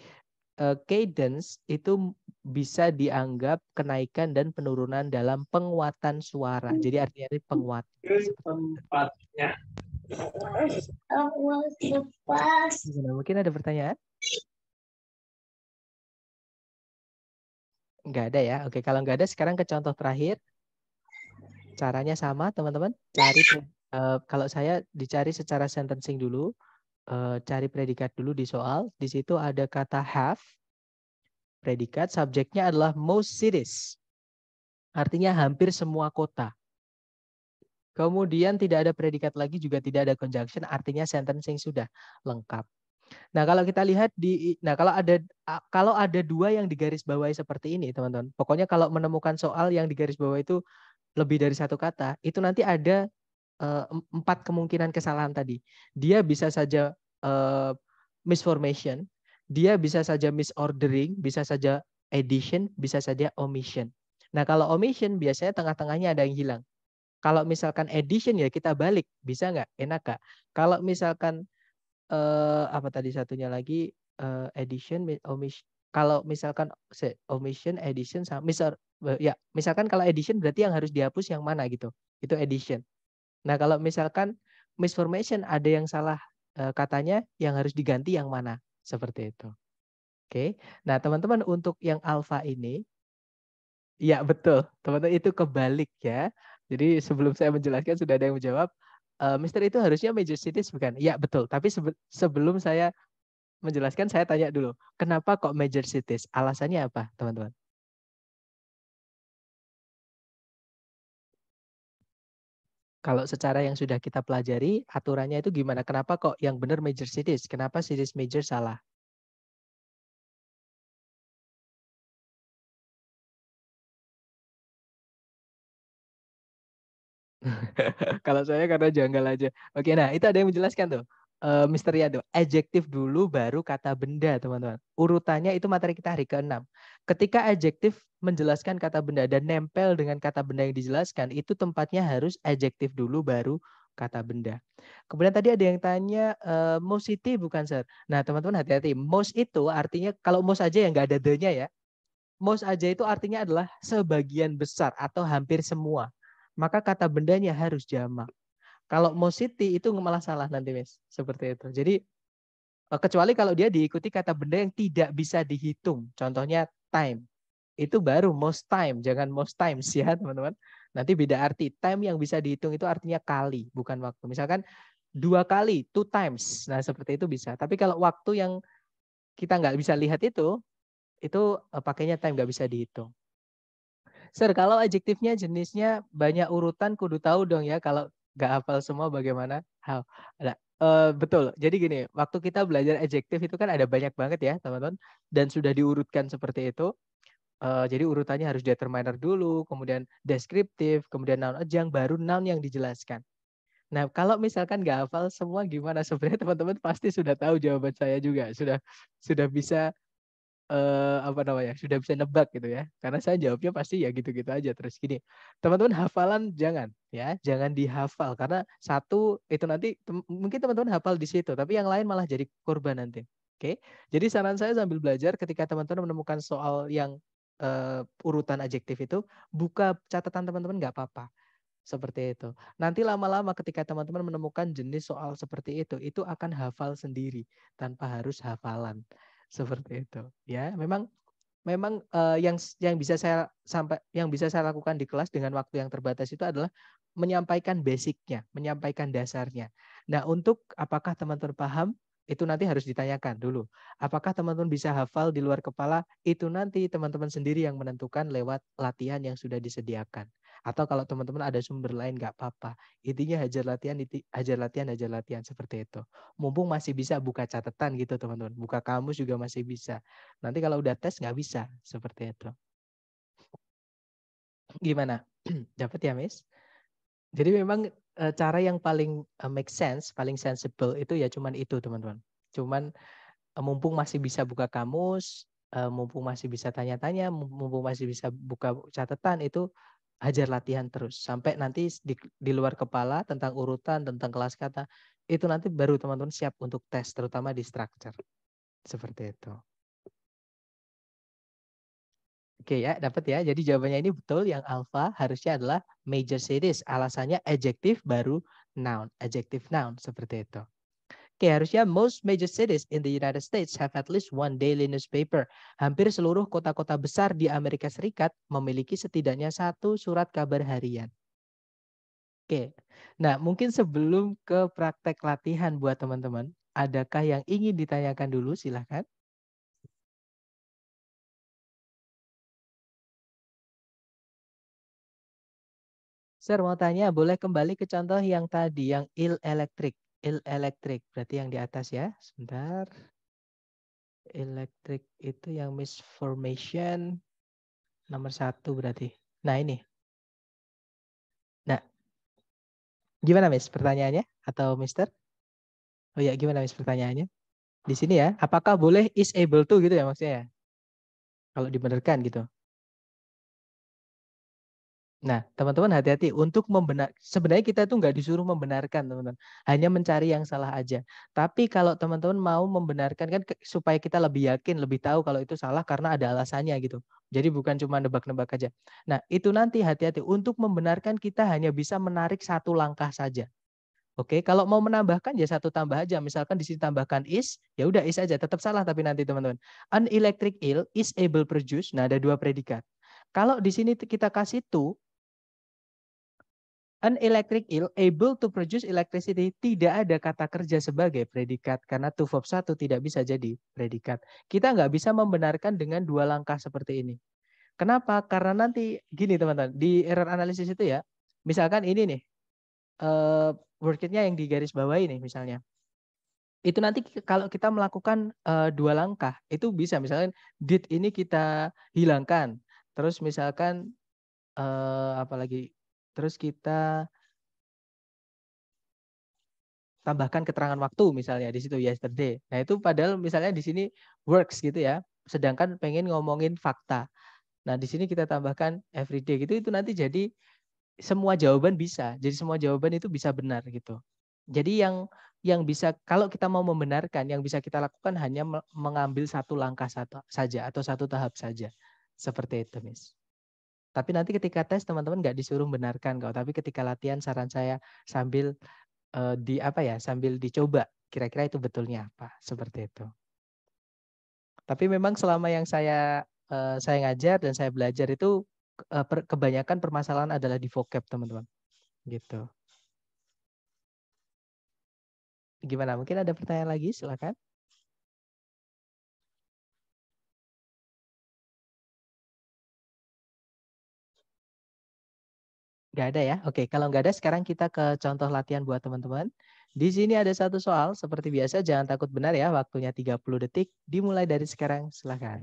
uh, cadence itu bisa dianggap kenaikan dan penurunan dalam penguatan suara. Jadi artinya ini penguat. Tempatnya. Mungkin ada pertanyaan? Nggak ada ya. Oke, kalau nggak ada sekarang ke contoh terakhir. Caranya sama, teman-teman. Cari uh, kalau saya dicari secara sentencing dulu, uh, cari predikat dulu di soal. Di situ ada kata have. Predikat subjeknya adalah most cities. Artinya hampir semua kota. Kemudian tidak ada predikat lagi juga tidak ada conjunction, artinya sentencing sudah lengkap. Nah, kalau kita lihat di nah kalau ada kalau ada dua yang digarisbawahi seperti ini, teman-teman. Pokoknya kalau menemukan soal yang digarisbawahi itu lebih dari satu kata, itu nanti ada eh, empat kemungkinan kesalahan tadi. Dia bisa saja uh, eh, misformation, dia bisa saja misordering, bisa saja addition, bisa saja omission. Nah, kalau omission biasanya tengah-tengahnya ada yang hilang. Kalau misalkan addition ya kita balik, bisa nggak? Enak nggak? Kalau misalkan uh, apa tadi satunya lagi uh, eh, edition omission kalau misalkan omission edition sama misal ya misalkan kalau edition berarti yang harus dihapus yang mana gitu itu edition nah kalau misalkan misformation ada yang salah uh, katanya yang harus diganti yang mana seperti itu oke okay. nah teman-teman untuk yang alpha ini ya betul teman-teman itu kebalik ya jadi sebelum saya menjelaskan sudah ada yang menjawab uh, Mister itu harusnya major cities bukan? Ya betul. Tapi sebe sebelum saya menjelaskan, saya tanya dulu, kenapa kok major cities? Alasannya apa, teman-teman? Kalau secara yang sudah kita pelajari, aturannya itu gimana? Kenapa kok yang benar major cities? Kenapa cities major salah? <laughs> Kalau saya karena janggal aja. Oke, nah itu ada yang menjelaskan tuh. Uh, Misteri ada adjektif dulu baru kata benda, teman-teman. Urutannya itu materi kita hari ke-6. Ketika adjektif menjelaskan kata benda dan nempel dengan kata benda yang dijelaskan, itu tempatnya harus adjektif dulu baru kata benda. Kemudian tadi ada yang tanya uh, eh, most itu bukan sir. Nah teman-teman hati-hati. Most itu artinya kalau most aja yang nggak ada the-nya ya. Most aja itu artinya adalah sebagian besar atau hampir semua maka kata bendanya harus jamak. Kalau mau siti itu malah salah nanti, mes. Seperti itu. Jadi eh, kecuali kalau dia diikuti kata benda yang tidak bisa dihitung. Contohnya time. Itu baru most time, jangan most times ya, <laughs> teman-teman. Nanti beda arti. Time yang bisa dihitung itu artinya kali, bukan waktu. Misalkan dua kali, two times. Nah, seperti itu bisa. Tapi kalau waktu yang kita nggak bisa lihat itu, itu eh, pakainya time nggak bisa dihitung. Sir, kalau adjektifnya jenisnya banyak urutan, kudu tahu dong ya kalau nggak hafal semua bagaimana? How? Nah, uh, betul. Jadi gini, waktu kita belajar adjektif itu kan ada banyak banget ya, teman-teman, dan sudah diurutkan seperti itu. Uh, jadi urutannya harus determiner dulu, kemudian deskriptif, kemudian noun ajang baru noun yang dijelaskan. Nah, kalau misalkan nggak hafal semua gimana? <laughs> Sebenarnya teman-teman pasti sudah tahu jawaban saya juga, sudah sudah bisa eh, apa namanya sudah bisa nebak gitu ya karena saya jawabnya pasti ya gitu-gitu aja terus gini teman-teman hafalan jangan ya jangan dihafal karena satu itu nanti tem mungkin teman-teman hafal di situ tapi yang lain malah jadi korban nanti oke okay? jadi saran saya sambil belajar ketika teman-teman menemukan soal yang uh, urutan adjektif itu buka catatan teman-teman nggak apa-apa seperti itu. Nanti lama-lama ketika teman-teman menemukan jenis soal seperti itu, itu akan hafal sendiri tanpa harus hafalan seperti itu ya memang memang uh, yang yang bisa saya sampai yang bisa saya lakukan di kelas dengan waktu yang terbatas itu adalah menyampaikan basicnya menyampaikan dasarnya nah untuk apakah teman-teman paham itu nanti harus ditanyakan dulu. Apakah teman-teman bisa hafal di luar kepala? Itu nanti teman-teman sendiri yang menentukan lewat latihan yang sudah disediakan. Atau kalau teman-teman ada sumber lain nggak apa-apa. Intinya hajar latihan, hajar latihan, hajar latihan seperti itu. Mumpung masih bisa buka catatan gitu teman-teman. Buka kamus juga masih bisa. Nanti kalau udah tes nggak bisa seperti itu. Gimana? <clears throat> Dapat ya, Miss? Jadi memang eh, cara yang paling eh, make sense, paling sensible itu ya cuman itu teman-teman. Cuman eh, mumpung masih bisa buka kamus, mumpung masih bisa tanya-tanya, mumpung masih bisa buka catatan itu hajar latihan terus sampai nanti di, di luar kepala tentang urutan tentang kelas kata itu nanti baru teman-teman siap untuk tes terutama di structure seperti itu Oke ya, dapat ya. Jadi jawabannya ini betul yang alpha harusnya adalah major series. Alasannya adjective baru noun, adjective noun seperti itu. Oke, harusnya most major cities in the United States have at least one daily newspaper. Hampir seluruh kota-kota besar di Amerika Serikat memiliki setidaknya satu surat kabar harian. Oke, nah mungkin sebelum ke praktek latihan buat teman-teman, adakah yang ingin ditanyakan dulu? Silahkan. Sir mau tanya, boleh kembali ke contoh yang tadi, yang il elektrik electric berarti yang di atas ya sebentar electric itu yang misformation nomor satu berarti nah ini nah gimana miss pertanyaannya atau mister oh ya gimana miss pertanyaannya di sini ya apakah boleh is able to gitu ya maksudnya ya kalau dibenarkan gitu Nah, teman-teman hati-hati untuk membenar. Sebenarnya kita itu nggak disuruh membenarkan, teman-teman. Hanya mencari yang salah aja. Tapi kalau teman-teman mau membenarkan kan supaya kita lebih yakin, lebih tahu kalau itu salah karena ada alasannya gitu. Jadi bukan cuma nebak-nebak aja. Nah, itu nanti hati-hati. Untuk membenarkan kita hanya bisa menarik satu langkah saja. Oke, kalau mau menambahkan ya satu tambah aja. Misalkan di sini tambahkan is, ya udah is aja. Tetap salah tapi nanti teman-teman. An electric eel is able produce. Nah, ada dua predikat. Kalau di sini kita kasih to, An electric eel able to produce electricity tidak ada kata kerja sebagai predikat karena to verb satu tidak bisa jadi predikat. Kita nggak bisa membenarkan dengan dua langkah seperti ini. Kenapa? Karena nanti gini teman-teman di error analysis itu ya, misalkan ini nih uh, eh, workitnya yang di garis bawah ini misalnya. Itu nanti kalau kita melakukan uh, dua langkah itu bisa misalkan did ini kita hilangkan, terus misalkan uh, eh, apalagi Terus kita tambahkan keterangan waktu misalnya di situ yesterday. Nah, itu padahal misalnya di sini works gitu ya. Sedangkan pengen ngomongin fakta. Nah, di sini kita tambahkan everyday gitu itu nanti jadi semua jawaban bisa. Jadi semua jawaban itu bisa benar gitu. Jadi yang yang bisa kalau kita mau membenarkan yang bisa kita lakukan hanya mengambil satu langkah satu saja atau satu tahap saja. Seperti itu, Miss. Tapi nanti ketika tes teman-teman nggak disuruh benarkan kok, tapi ketika latihan saran saya sambil uh, di apa ya, sambil dicoba kira-kira itu betulnya apa, seperti itu. Tapi memang selama yang saya uh, saya ngajar dan saya belajar itu uh, per, kebanyakan permasalahan adalah di vocab, teman-teman. Gitu. Gimana? Mungkin ada pertanyaan lagi, silakan. Nggak ada ya? Oke, kalau nggak ada sekarang kita ke contoh latihan buat teman-teman. Di sini ada satu soal, seperti biasa jangan takut benar ya, waktunya 30 detik. Dimulai dari sekarang, silahkan.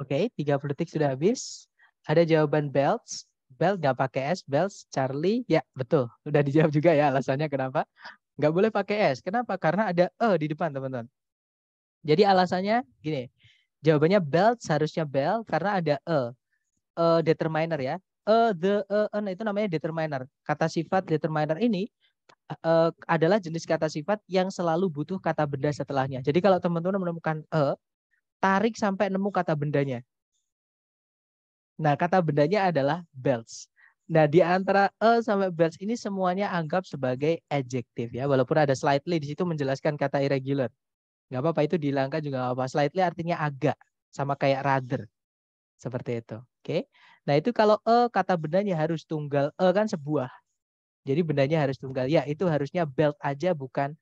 Oke, okay, 30 detik sudah habis. Ada jawaban belts. Belt nggak pakai S, belts Charlie. Ya, betul. Sudah dijawab juga ya alasannya kenapa. Nggak boleh pakai S. Kenapa? Karena ada E di depan, teman-teman. Jadi alasannya gini. Jawabannya belt seharusnya bell karena ada E. E determiner ya. E, the, e, en itu namanya determiner. Kata sifat determiner ini e, adalah jenis kata sifat yang selalu butuh kata benda setelahnya. Jadi kalau teman-teman menemukan e, tarik sampai nemu kata bendanya. Nah, kata bendanya adalah belts. Nah, di antara e sampai belts ini semuanya anggap sebagai adjective ya, walaupun ada slightly di situ menjelaskan kata irregular. Gak apa-apa itu dihilangkan juga gak apa. Slightly artinya agak, sama kayak rather. Seperti itu. Oke. Okay? Nah, itu kalau e kata bendanya harus tunggal. E kan sebuah. Jadi bendanya harus tunggal. Ya, itu harusnya belt aja bukan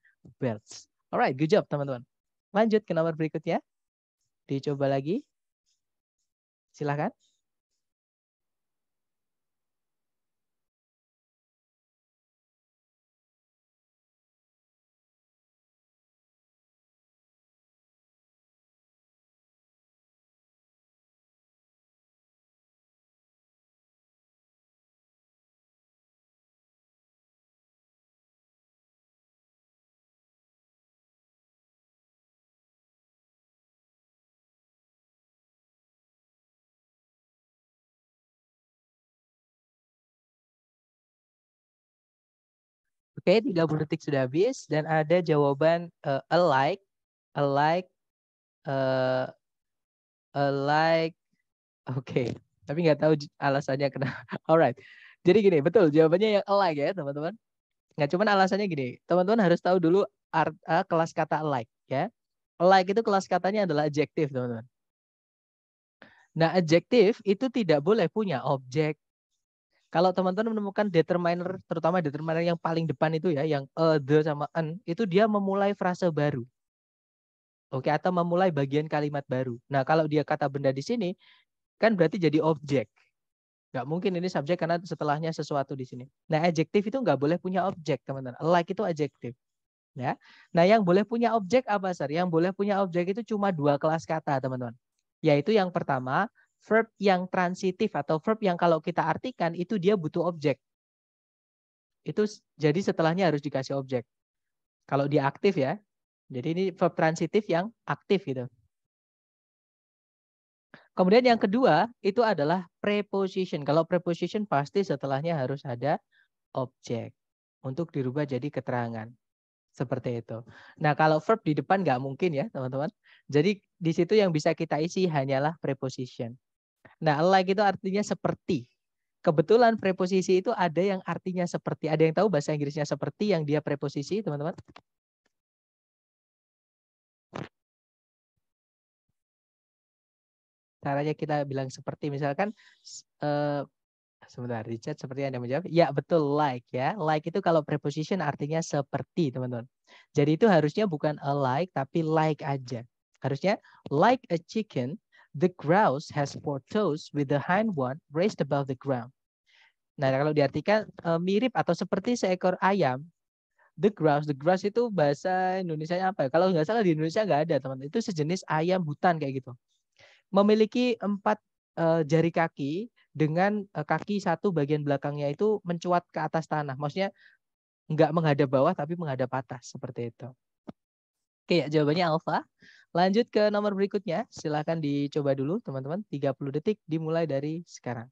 belts. Alright, good job teman-teman. Lanjut ke nomor berikutnya. Dicoba lagi. Silahkan. Oke, okay, 30 detik sudah habis dan ada jawaban uh, eh, alike, alike, uh, eh, alike. Oke, okay. tapi nggak tahu alasannya kenapa. <laughs> Alright, jadi gini betul jawabannya yang alike ya teman-teman. Nggak cuma alasannya gini, teman-teman harus tahu dulu art, uh, kelas kata alike ya. Alike itu kelas katanya adalah adjective teman-teman. Nah adjective itu tidak boleh punya objek, kalau teman-teman menemukan determiner, terutama determiner yang paling depan itu ya, yang eh, the sama an, itu dia memulai frase baru. Oke, atau memulai bagian kalimat baru. Nah, kalau dia kata benda di sini, kan berarti jadi objek. Nggak mungkin ini subjek karena setelahnya sesuatu di sini. Nah, adjektif itu nggak boleh punya objek, teman-teman. Like itu adjektif. Ya. Nah, yang boleh punya objek apa, Sir? Yang boleh punya objek itu cuma dua kelas kata, teman-teman. Yaitu yang pertama, verb yang transitif atau verb yang kalau kita artikan itu dia butuh objek. Itu jadi setelahnya harus dikasih objek. Kalau dia aktif ya. Jadi ini verb transitif yang aktif gitu. Kemudian yang kedua itu adalah preposition. Kalau preposition pasti setelahnya harus ada objek untuk dirubah jadi keterangan. Seperti itu. Nah kalau verb di depan nggak mungkin ya teman-teman. Jadi di situ yang bisa kita isi hanyalah preposition. Nah, like itu artinya seperti. Kebetulan preposisi itu ada yang artinya seperti. Ada yang tahu bahasa Inggrisnya seperti yang dia preposisi, teman-teman? Caranya kita bilang seperti. Misalkan, uh, sebentar, Richard seperti Anda menjawab. Ya, betul, like ya. Like itu kalau preposition artinya seperti, teman-teman. Jadi itu harusnya bukan a like, tapi like aja. Harusnya like a chicken The grouse has four toes with the hind one raised above the ground. Nah, kalau diartikan e, mirip atau seperti seekor ayam, the grouse, the grouse itu bahasa Indonesia apa ya? Kalau nggak salah di Indonesia nggak ada, teman. teman Itu sejenis ayam hutan kayak gitu. Memiliki empat uh, jari kaki dengan uh, kaki satu bagian belakangnya itu mencuat ke atas tanah. Maksudnya nggak menghadap bawah tapi menghadap atas seperti itu. Oke, ya, jawabannya Alpha. Lanjut ke nomor berikutnya. Silahkan dicoba dulu teman-teman. 30 detik dimulai dari sekarang.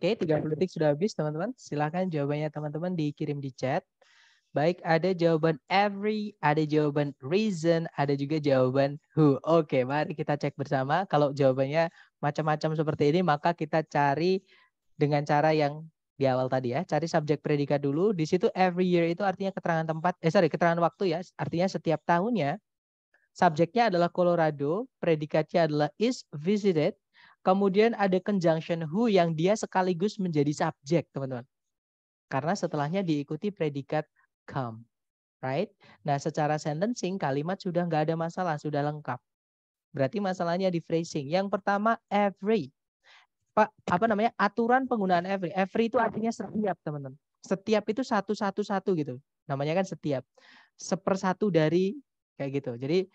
Oke, 30 detik sudah habis teman-teman. Silahkan jawabannya teman-teman dikirim di chat. Baik, ada jawaban every, ada jawaban reason, ada juga jawaban who. Oke, mari kita cek bersama. Kalau jawabannya macam-macam seperti ini, maka kita cari dengan cara yang di awal tadi ya. Cari subjek predikat dulu. Di situ every year itu artinya keterangan tempat, eh sorry, keterangan waktu ya. Artinya setiap tahunnya, subjeknya adalah Colorado, predikatnya adalah is visited, Kemudian ada conjunction who yang dia sekaligus menjadi subjek, teman-teman. Karena setelahnya diikuti predikat come. Right? Nah, secara sentencing kalimat sudah nggak ada masalah, sudah lengkap. Berarti masalahnya di phrasing. Yang pertama, every. Pak, apa namanya? Aturan penggunaan every. Every itu artinya setiap, teman-teman. Setiap itu satu-satu-satu gitu. Namanya kan setiap. Sepersatu dari kayak gitu. Jadi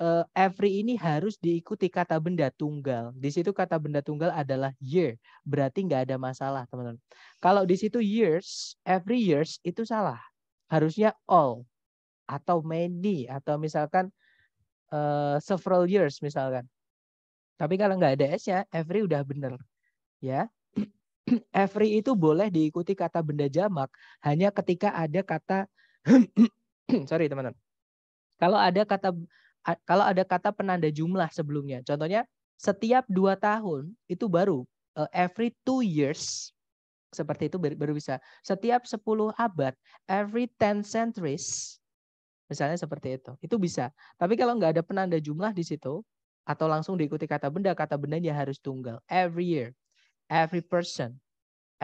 uh, every ini harus diikuti kata benda tunggal. Di situ kata benda tunggal adalah year, berarti nggak ada masalah, teman-teman. Kalau di situ years, every years itu salah. Harusnya all atau many atau misalkan uh, several years misalkan. Tapi kalau nggak ada s-nya, every udah bener, ya. <clears throat> every itu boleh diikuti kata benda jamak hanya ketika ada kata <clears throat> sorry teman-teman. Kalau ada kata kalau ada kata penanda jumlah sebelumnya. Contohnya setiap dua tahun itu baru uh, every two years seperti itu baru bisa. Setiap sepuluh abad, every ten centuries, misalnya seperti itu. Itu bisa. Tapi kalau nggak ada penanda jumlah di situ, atau langsung diikuti kata benda, kata benda bendanya harus tunggal. Every year, every person,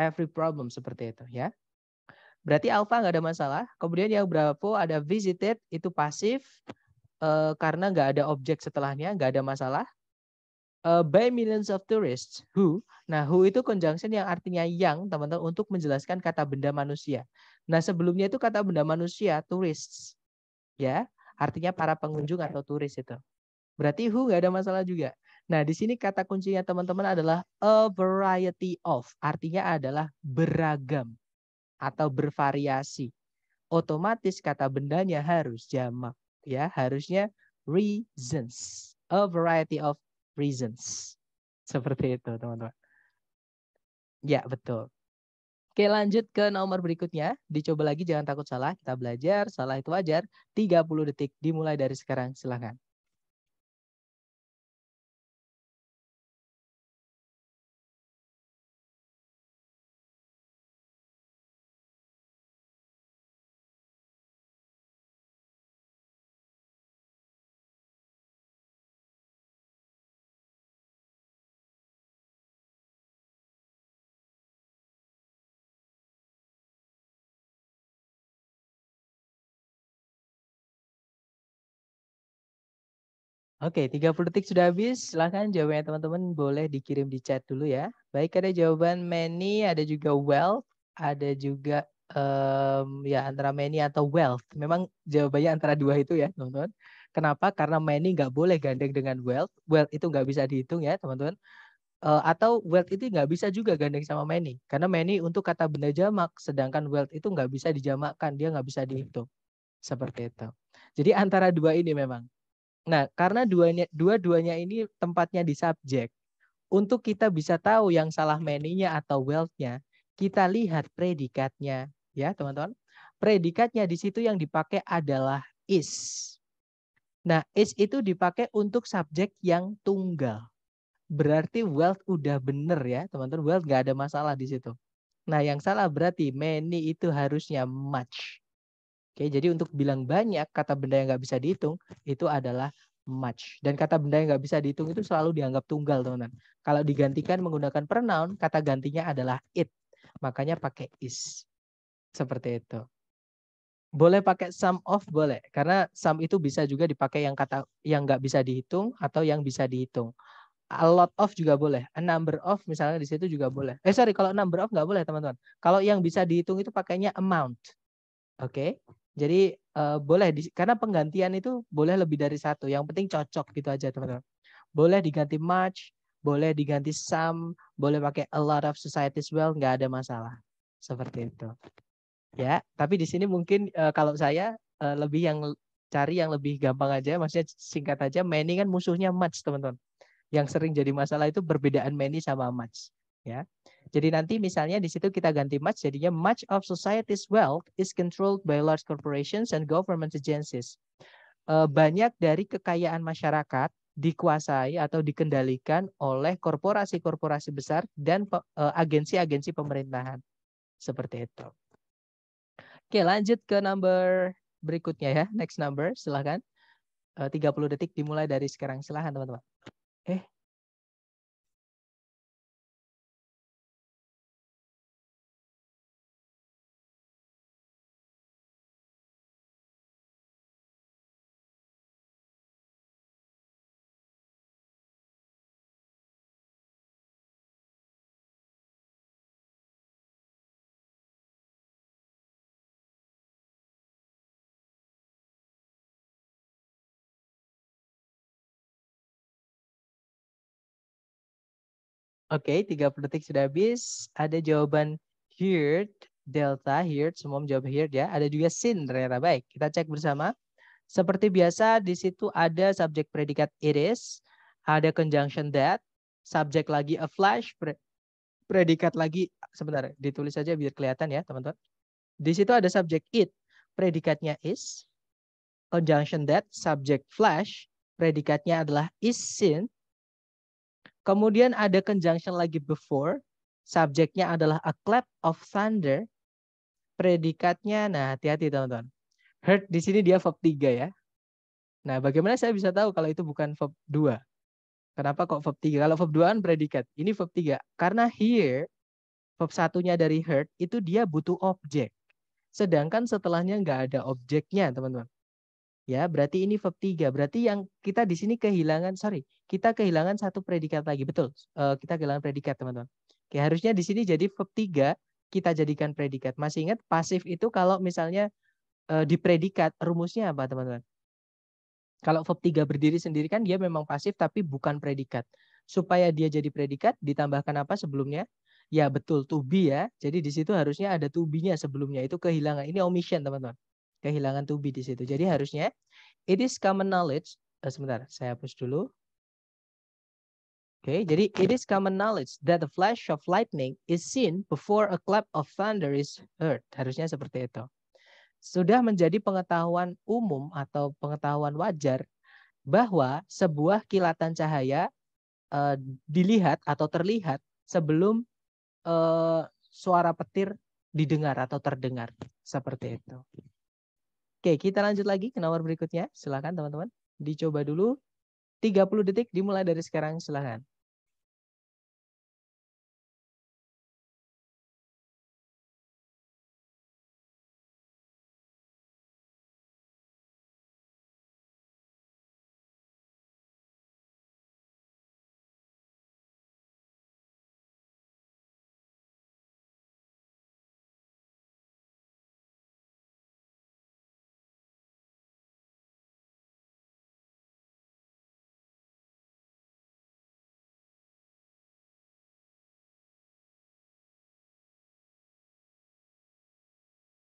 every problem, seperti itu ya. Berarti alfa nggak ada masalah. Kemudian yang berapa ada visited, itu pasif uh, karena nggak ada objek setelahnya, nggak ada masalah. Uh, by millions of tourists who, nah who itu conjunction yang artinya yang teman-teman untuk menjelaskan kata benda manusia. Nah sebelumnya itu kata benda manusia tourists, ya artinya para pengunjung atau turis itu. Berarti who nggak ada masalah juga. Nah di sini kata kuncinya teman-teman adalah a variety of, artinya adalah beragam atau bervariasi. Otomatis kata bendanya harus jamak ya harusnya reasons, a variety of reasons. Seperti itu, teman-teman. Ya, betul. Oke, lanjut ke nomor berikutnya. Dicoba lagi, jangan takut salah. Kita belajar, salah itu wajar. 30 detik dimulai dari sekarang, silahkan. Oke, 30 detik sudah habis. Silahkan jawabannya teman-teman boleh dikirim di chat dulu ya. Baik, ada jawaban many, ada juga wealth, ada juga um, ya antara many atau wealth. Memang jawabannya antara dua itu ya, teman-teman. Kenapa? Karena many nggak boleh gandeng dengan wealth. Wealth itu nggak bisa dihitung ya, teman-teman. Uh, atau wealth itu nggak bisa juga gandeng sama many. Karena many untuk kata benda jamak, sedangkan wealth itu nggak bisa dijamakkan, dia nggak bisa dihitung. Seperti itu. Jadi antara dua ini memang. Nah, karena dua-duanya ini tempatnya di subjek, untuk kita bisa tahu yang salah many-nya atau wealth-nya, kita lihat predikatnya, ya teman-teman. Predikatnya di situ yang dipakai adalah is. Nah, is itu dipakai untuk subjek yang tunggal. Berarti wealth udah bener ya, teman-teman. Wealth nggak ada masalah di situ. Nah, yang salah berarti many itu harusnya much. Oke, jadi untuk bilang banyak kata benda yang nggak bisa dihitung itu adalah much. Dan kata benda yang nggak bisa dihitung itu selalu dianggap tunggal, teman-teman. Kalau digantikan menggunakan pronoun, kata gantinya adalah it. Makanya pakai is. Seperti itu. Boleh pakai some of, boleh. Karena some itu bisa juga dipakai yang kata yang nggak bisa dihitung atau yang bisa dihitung. A lot of juga boleh. A number of misalnya di situ juga boleh. Eh sorry, kalau number of nggak boleh teman-teman. Kalau yang bisa dihitung itu pakainya amount. Oke, okay? Jadi uh, boleh di, karena penggantian itu boleh lebih dari satu. Yang penting cocok gitu aja teman-teman. Boleh diganti much, boleh diganti some, boleh pakai a lot of societies well, nggak ada masalah. Seperti itu. Ya, tapi di sini mungkin uh, kalau saya uh, lebih yang cari yang lebih gampang aja, maksudnya singkat aja. Many kan musuhnya much, teman-teman. Yang sering jadi masalah itu perbedaan many sama much, ya. Jadi nanti misalnya di situ kita ganti much jadinya much of society's wealth is controlled by large corporations and government agencies. Eh, banyak dari kekayaan masyarakat dikuasai atau dikendalikan oleh korporasi-korporasi besar dan eh, agensi-agensi pemerintahan. Seperti itu. Oke, lanjut ke number berikutnya ya. Next number, silahkan. 30 eh, detik dimulai dari sekarang. Silahkan teman-teman. Oke, okay, 30 detik sudah habis. Ada jawaban heard, delta, heard, semua menjawab heard ya. Ada juga sin ternyata. Baik, kita cek bersama. Seperti biasa, di situ ada subjek predikat it is, ada conjunction that, subjek lagi a flash, predikat lagi, sebentar, ditulis saja biar kelihatan ya teman-teman. Di situ ada subjek it, predikatnya is, conjunction that, subjek flash, predikatnya adalah is sin, Kemudian ada conjunction lagi before. Subjeknya adalah a clap of thunder. Predikatnya, nah hati-hati teman-teman. Heard di sini dia verb 3 ya. Nah, bagaimana saya bisa tahu kalau itu bukan verb 2? Kenapa kok verb 3? Kalau verb 2 kan predikat. Ini verb 3. Karena here, verb satunya dari heard, itu dia butuh objek. Sedangkan setelahnya nggak ada objeknya, teman-teman. Ya, berarti ini verb 3. Berarti yang kita di sini kehilangan, sorry, kita kehilangan satu predikat lagi. Betul, uh, kita kehilangan predikat, teman-teman. Oke, harusnya di sini jadi verb 3, kita jadikan predikat. Masih ingat pasif itu kalau misalnya uh, di predikat, rumusnya apa, teman-teman? Kalau verb 3 berdiri sendiri kan dia memang pasif tapi bukan predikat. Supaya dia jadi predikat, ditambahkan apa sebelumnya? Ya betul, to be ya. Jadi di situ harusnya ada to be-nya sebelumnya. Itu kehilangan. Ini omission, teman-teman kehilangan to be di situ. Jadi harusnya it is common knowledge. Uh, sebentar, saya hapus dulu. Oke, okay, jadi it is common knowledge that the flash of lightning is seen before a clap of thunder is heard. Harusnya seperti itu. Sudah menjadi pengetahuan umum atau pengetahuan wajar bahwa sebuah kilatan cahaya uh, dilihat atau terlihat sebelum uh, suara petir didengar atau terdengar seperti itu. Oke, kita lanjut lagi ke nomor berikutnya. Silakan teman-teman. Dicoba dulu. 30 detik dimulai dari sekarang, silakan.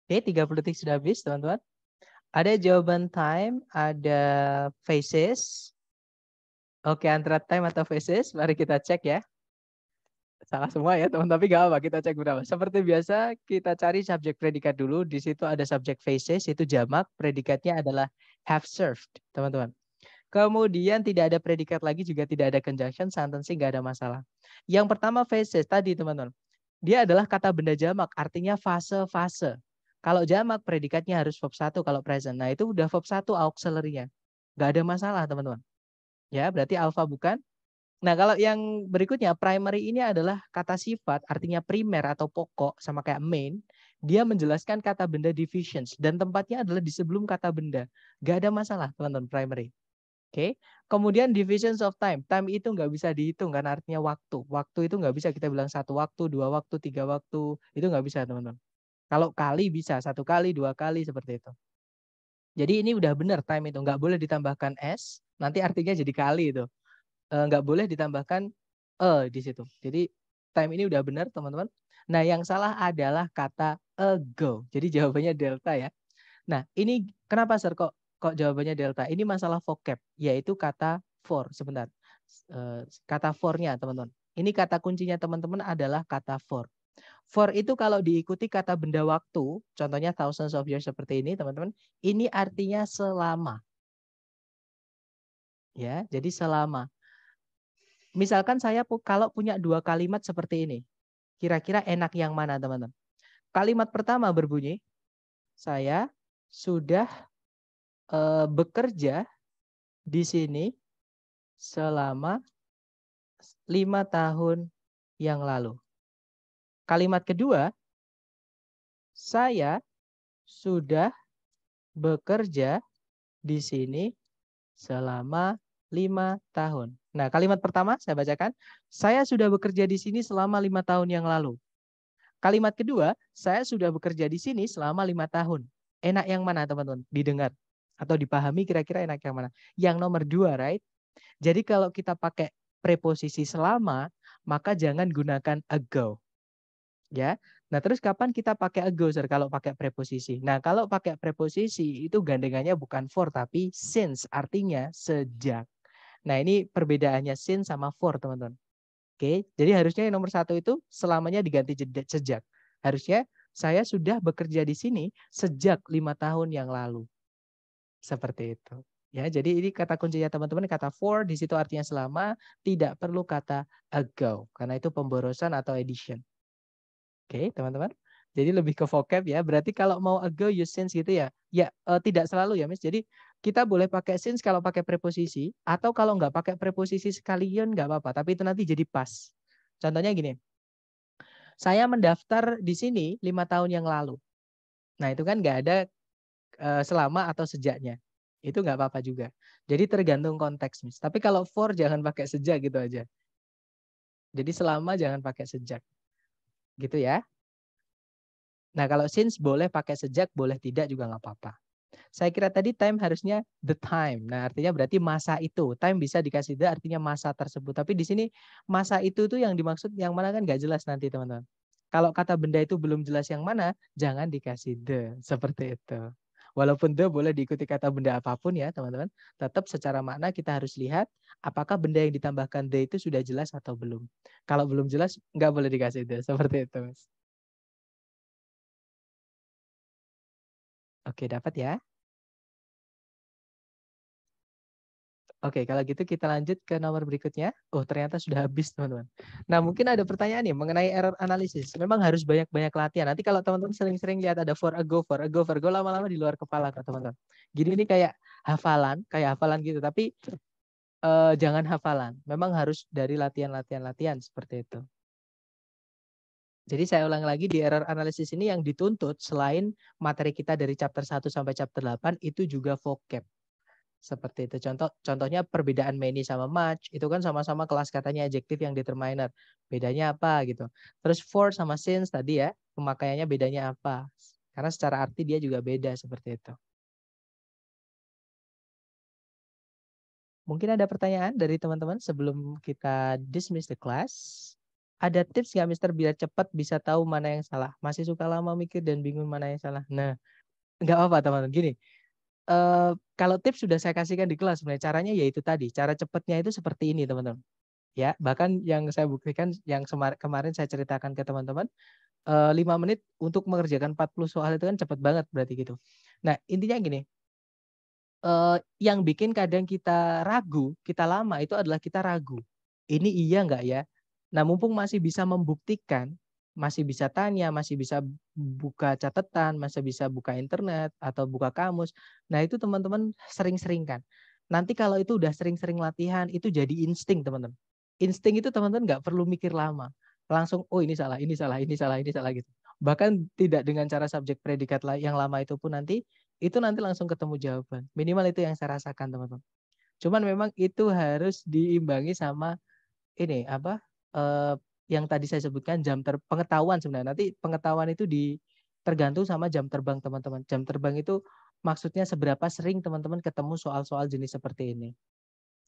Oke, okay, 30 detik sudah habis, teman-teman. Ada jawaban time, ada faces. Oke, okay, antara time atau faces, mari kita cek ya. Salah semua ya, teman, teman tapi gak apa, kita cek berapa. Seperti biasa, kita cari subjek predikat dulu. Di situ ada subjek faces, itu jamak, predikatnya adalah have served, teman-teman. Kemudian tidak ada predikat lagi, juga tidak ada conjunction, sentence nggak ada masalah. Yang pertama faces tadi, teman-teman. Dia adalah kata benda jamak, artinya fase-fase kalau jamak predikatnya harus verb 1 kalau present. Nah, itu udah verb 1 auxiliary-nya. Nggak ada masalah, teman-teman. Ya, berarti alfa bukan. Nah, kalau yang berikutnya primary ini adalah kata sifat, artinya primer atau pokok sama kayak main. Dia menjelaskan kata benda divisions dan tempatnya adalah di sebelum kata benda. Gak ada masalah, teman-teman, primary. Oke. Okay. Kemudian divisions of time. Time itu nggak bisa dihitung karena artinya waktu. Waktu itu nggak bisa kita bilang satu waktu, dua waktu, tiga waktu. Itu nggak bisa teman-teman. Kalau kali bisa satu kali, dua kali seperti itu. Jadi ini udah benar time itu nggak boleh ditambahkan s, nanti artinya jadi kali itu. Eh, nggak boleh ditambahkan e di situ. Jadi time ini udah benar teman-teman. Nah yang salah adalah kata ago. E jadi jawabannya delta ya. Nah ini kenapa sir kok kok jawabannya delta? Ini masalah vocab yaitu kata for sebentar. Eh, kata fornya teman-teman. Ini kata kuncinya teman-teman adalah kata for. For itu kalau diikuti kata benda waktu, contohnya thousands of years seperti ini, teman-teman, ini artinya selama. Ya, jadi selama. Misalkan saya kalau punya dua kalimat seperti ini, kira-kira enak yang mana, teman-teman? Kalimat pertama berbunyi, saya sudah eh, bekerja di sini selama lima tahun yang lalu. Kalimat kedua, saya sudah bekerja di sini selama lima tahun. Nah, kalimat pertama saya bacakan. Saya sudah bekerja di sini selama lima tahun yang lalu. Kalimat kedua, saya sudah bekerja di sini selama lima tahun. Enak yang mana, teman-teman? Didengar atau dipahami kira-kira enak yang mana? Yang nomor dua, right? Jadi kalau kita pakai preposisi selama, maka jangan gunakan ago ya. Nah, terus kapan kita pakai ago kalau pakai preposisi? Nah, kalau pakai preposisi itu gandengannya bukan for tapi since artinya sejak. Nah, ini perbedaannya since sama for, teman-teman. Oke, jadi harusnya yang nomor satu itu selamanya diganti sejak. Harusnya saya sudah bekerja di sini sejak lima tahun yang lalu. Seperti itu. Ya, jadi ini kata kuncinya teman-teman kata for di situ artinya selama, tidak perlu kata ago karena itu pemborosan atau addition. Oke, okay, teman-teman. Jadi lebih ke vocab ya. Berarti kalau mau ago use since gitu ya. Ya, uh, tidak selalu ya, Miss. Jadi kita boleh pakai since kalau pakai preposisi atau kalau nggak pakai preposisi sekalian nggak apa-apa, tapi itu nanti jadi pas. Contohnya gini. Saya mendaftar di sini lima tahun yang lalu. Nah, itu kan nggak ada uh, selama atau sejaknya. Itu nggak apa-apa juga. Jadi tergantung konteks, Miss. Tapi kalau for jangan pakai sejak gitu aja. Jadi selama jangan pakai sejak. Gitu ya. Nah kalau since boleh pakai sejak, boleh tidak juga nggak apa-apa. Saya kira tadi time harusnya the time. Nah artinya berarti masa itu. Time bisa dikasih the artinya masa tersebut. Tapi di sini masa itu tuh yang dimaksud yang mana kan nggak jelas nanti teman-teman. Kalau kata benda itu belum jelas yang mana, jangan dikasih the. Seperti itu. Walaupun the boleh diikuti kata benda apapun ya, teman-teman. Tetap secara makna kita harus lihat apakah benda yang ditambahkan the itu sudah jelas atau belum. Kalau belum jelas, nggak boleh dikasih the. <laughs> Seperti itu, Mas. Oke, dapat ya? Oke, kalau gitu kita lanjut ke nomor berikutnya. Oh, ternyata sudah habis, teman-teman. Nah, mungkin ada hmm. pertanyaan nih mengenai error analysis. Memang harus banyak-banyak latihan. Nanti kalau teman-teman sering-sering lihat ada for a go for a go for go, lama-lama di luar kepala, teman-teman. Gini ini kayak hafalan, kayak hafalan gitu. Tapi eh, jangan hafalan. Memang harus dari latihan-latihan-latihan seperti itu. Jadi saya ulang lagi di error analysis ini yang dituntut selain materi kita dari chapter 1 sampai chapter 8 itu juga vocab. Seperti itu. Contoh contohnya perbedaan many sama much itu kan sama-sama kelas katanya adjektif yang determiner. Bedanya apa gitu. Terus for sama since tadi ya, pemakaiannya bedanya apa? Karena secara arti dia juga beda seperti itu. Mungkin ada pertanyaan dari teman-teman sebelum kita dismiss the class. Ada tips nggak Mister biar cepat bisa tahu mana yang salah? Masih suka lama mikir dan bingung mana yang salah. Nah, nggak apa-apa teman-teman. Gini, Eh, kalau tips sudah saya kasihkan di kelas sebenarnya caranya yaitu tadi cara cepatnya itu seperti ini teman-teman ya bahkan yang saya buktikan yang kemarin saya ceritakan ke teman-teman eh, lima -teman, menit untuk mengerjakan 40 soal itu kan cepat banget berarti gitu nah intinya gini eh, yang bikin kadang kita ragu kita lama itu adalah kita ragu ini iya nggak ya nah mumpung masih bisa membuktikan masih bisa tanya, masih bisa buka catatan, masih bisa buka internet atau buka kamus. Nah, itu teman-teman sering seringkan Nanti kalau itu udah sering-sering latihan, itu jadi insting, teman-teman. Insting itu teman-teman nggak perlu mikir lama. Langsung, oh ini salah, ini salah, ini salah, ini salah gitu. Bahkan tidak dengan cara subjek predikat yang lama itu pun nanti, itu nanti langsung ketemu jawaban. Minimal itu yang saya rasakan, teman-teman. Cuman memang itu harus diimbangi sama ini apa Uh, yang tadi saya sebutkan jam ter pengetahuan sebenarnya. Nanti pengetahuan itu di tergantung sama jam terbang teman-teman. Jam terbang itu maksudnya seberapa sering teman-teman ketemu soal-soal jenis seperti ini.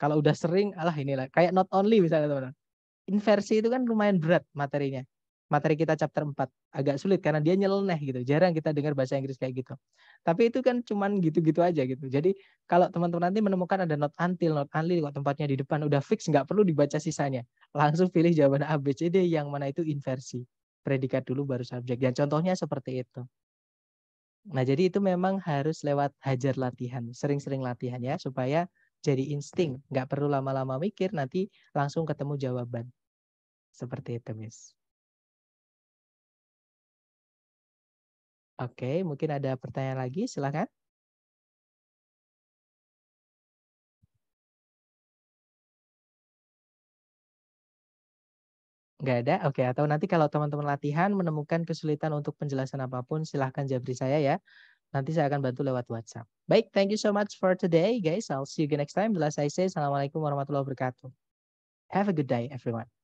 Kalau udah sering, alah inilah kayak not only misalnya teman-teman. Inversi itu kan lumayan berat materinya materi kita chapter 4. Agak sulit karena dia nyeleneh gitu. Jarang kita dengar bahasa Inggris kayak gitu. Tapi itu kan cuman gitu-gitu aja gitu. Jadi kalau teman-teman nanti menemukan ada not until, not until kok tempatnya di depan udah fix nggak perlu dibaca sisanya. Langsung pilih jawaban A, B, C, D yang mana itu inversi. Predikat dulu baru subjek. Dan contohnya seperti itu. Nah, jadi itu memang harus lewat hajar latihan, sering-sering latihan ya supaya jadi insting, nggak perlu lama-lama mikir, nanti langsung ketemu jawaban. Seperti itu, Miss. Oke, mungkin ada pertanyaan lagi, silakan. Enggak ada? Oke, atau nanti kalau teman-teman latihan menemukan kesulitan untuk penjelasan apapun, silahkan jabri saya ya. Nanti saya akan bantu lewat WhatsApp. Baik, thank you so much for today, guys. I'll see you again next time. Bila saya say, Assalamualaikum warahmatullahi wabarakatuh. Have a good day, everyone.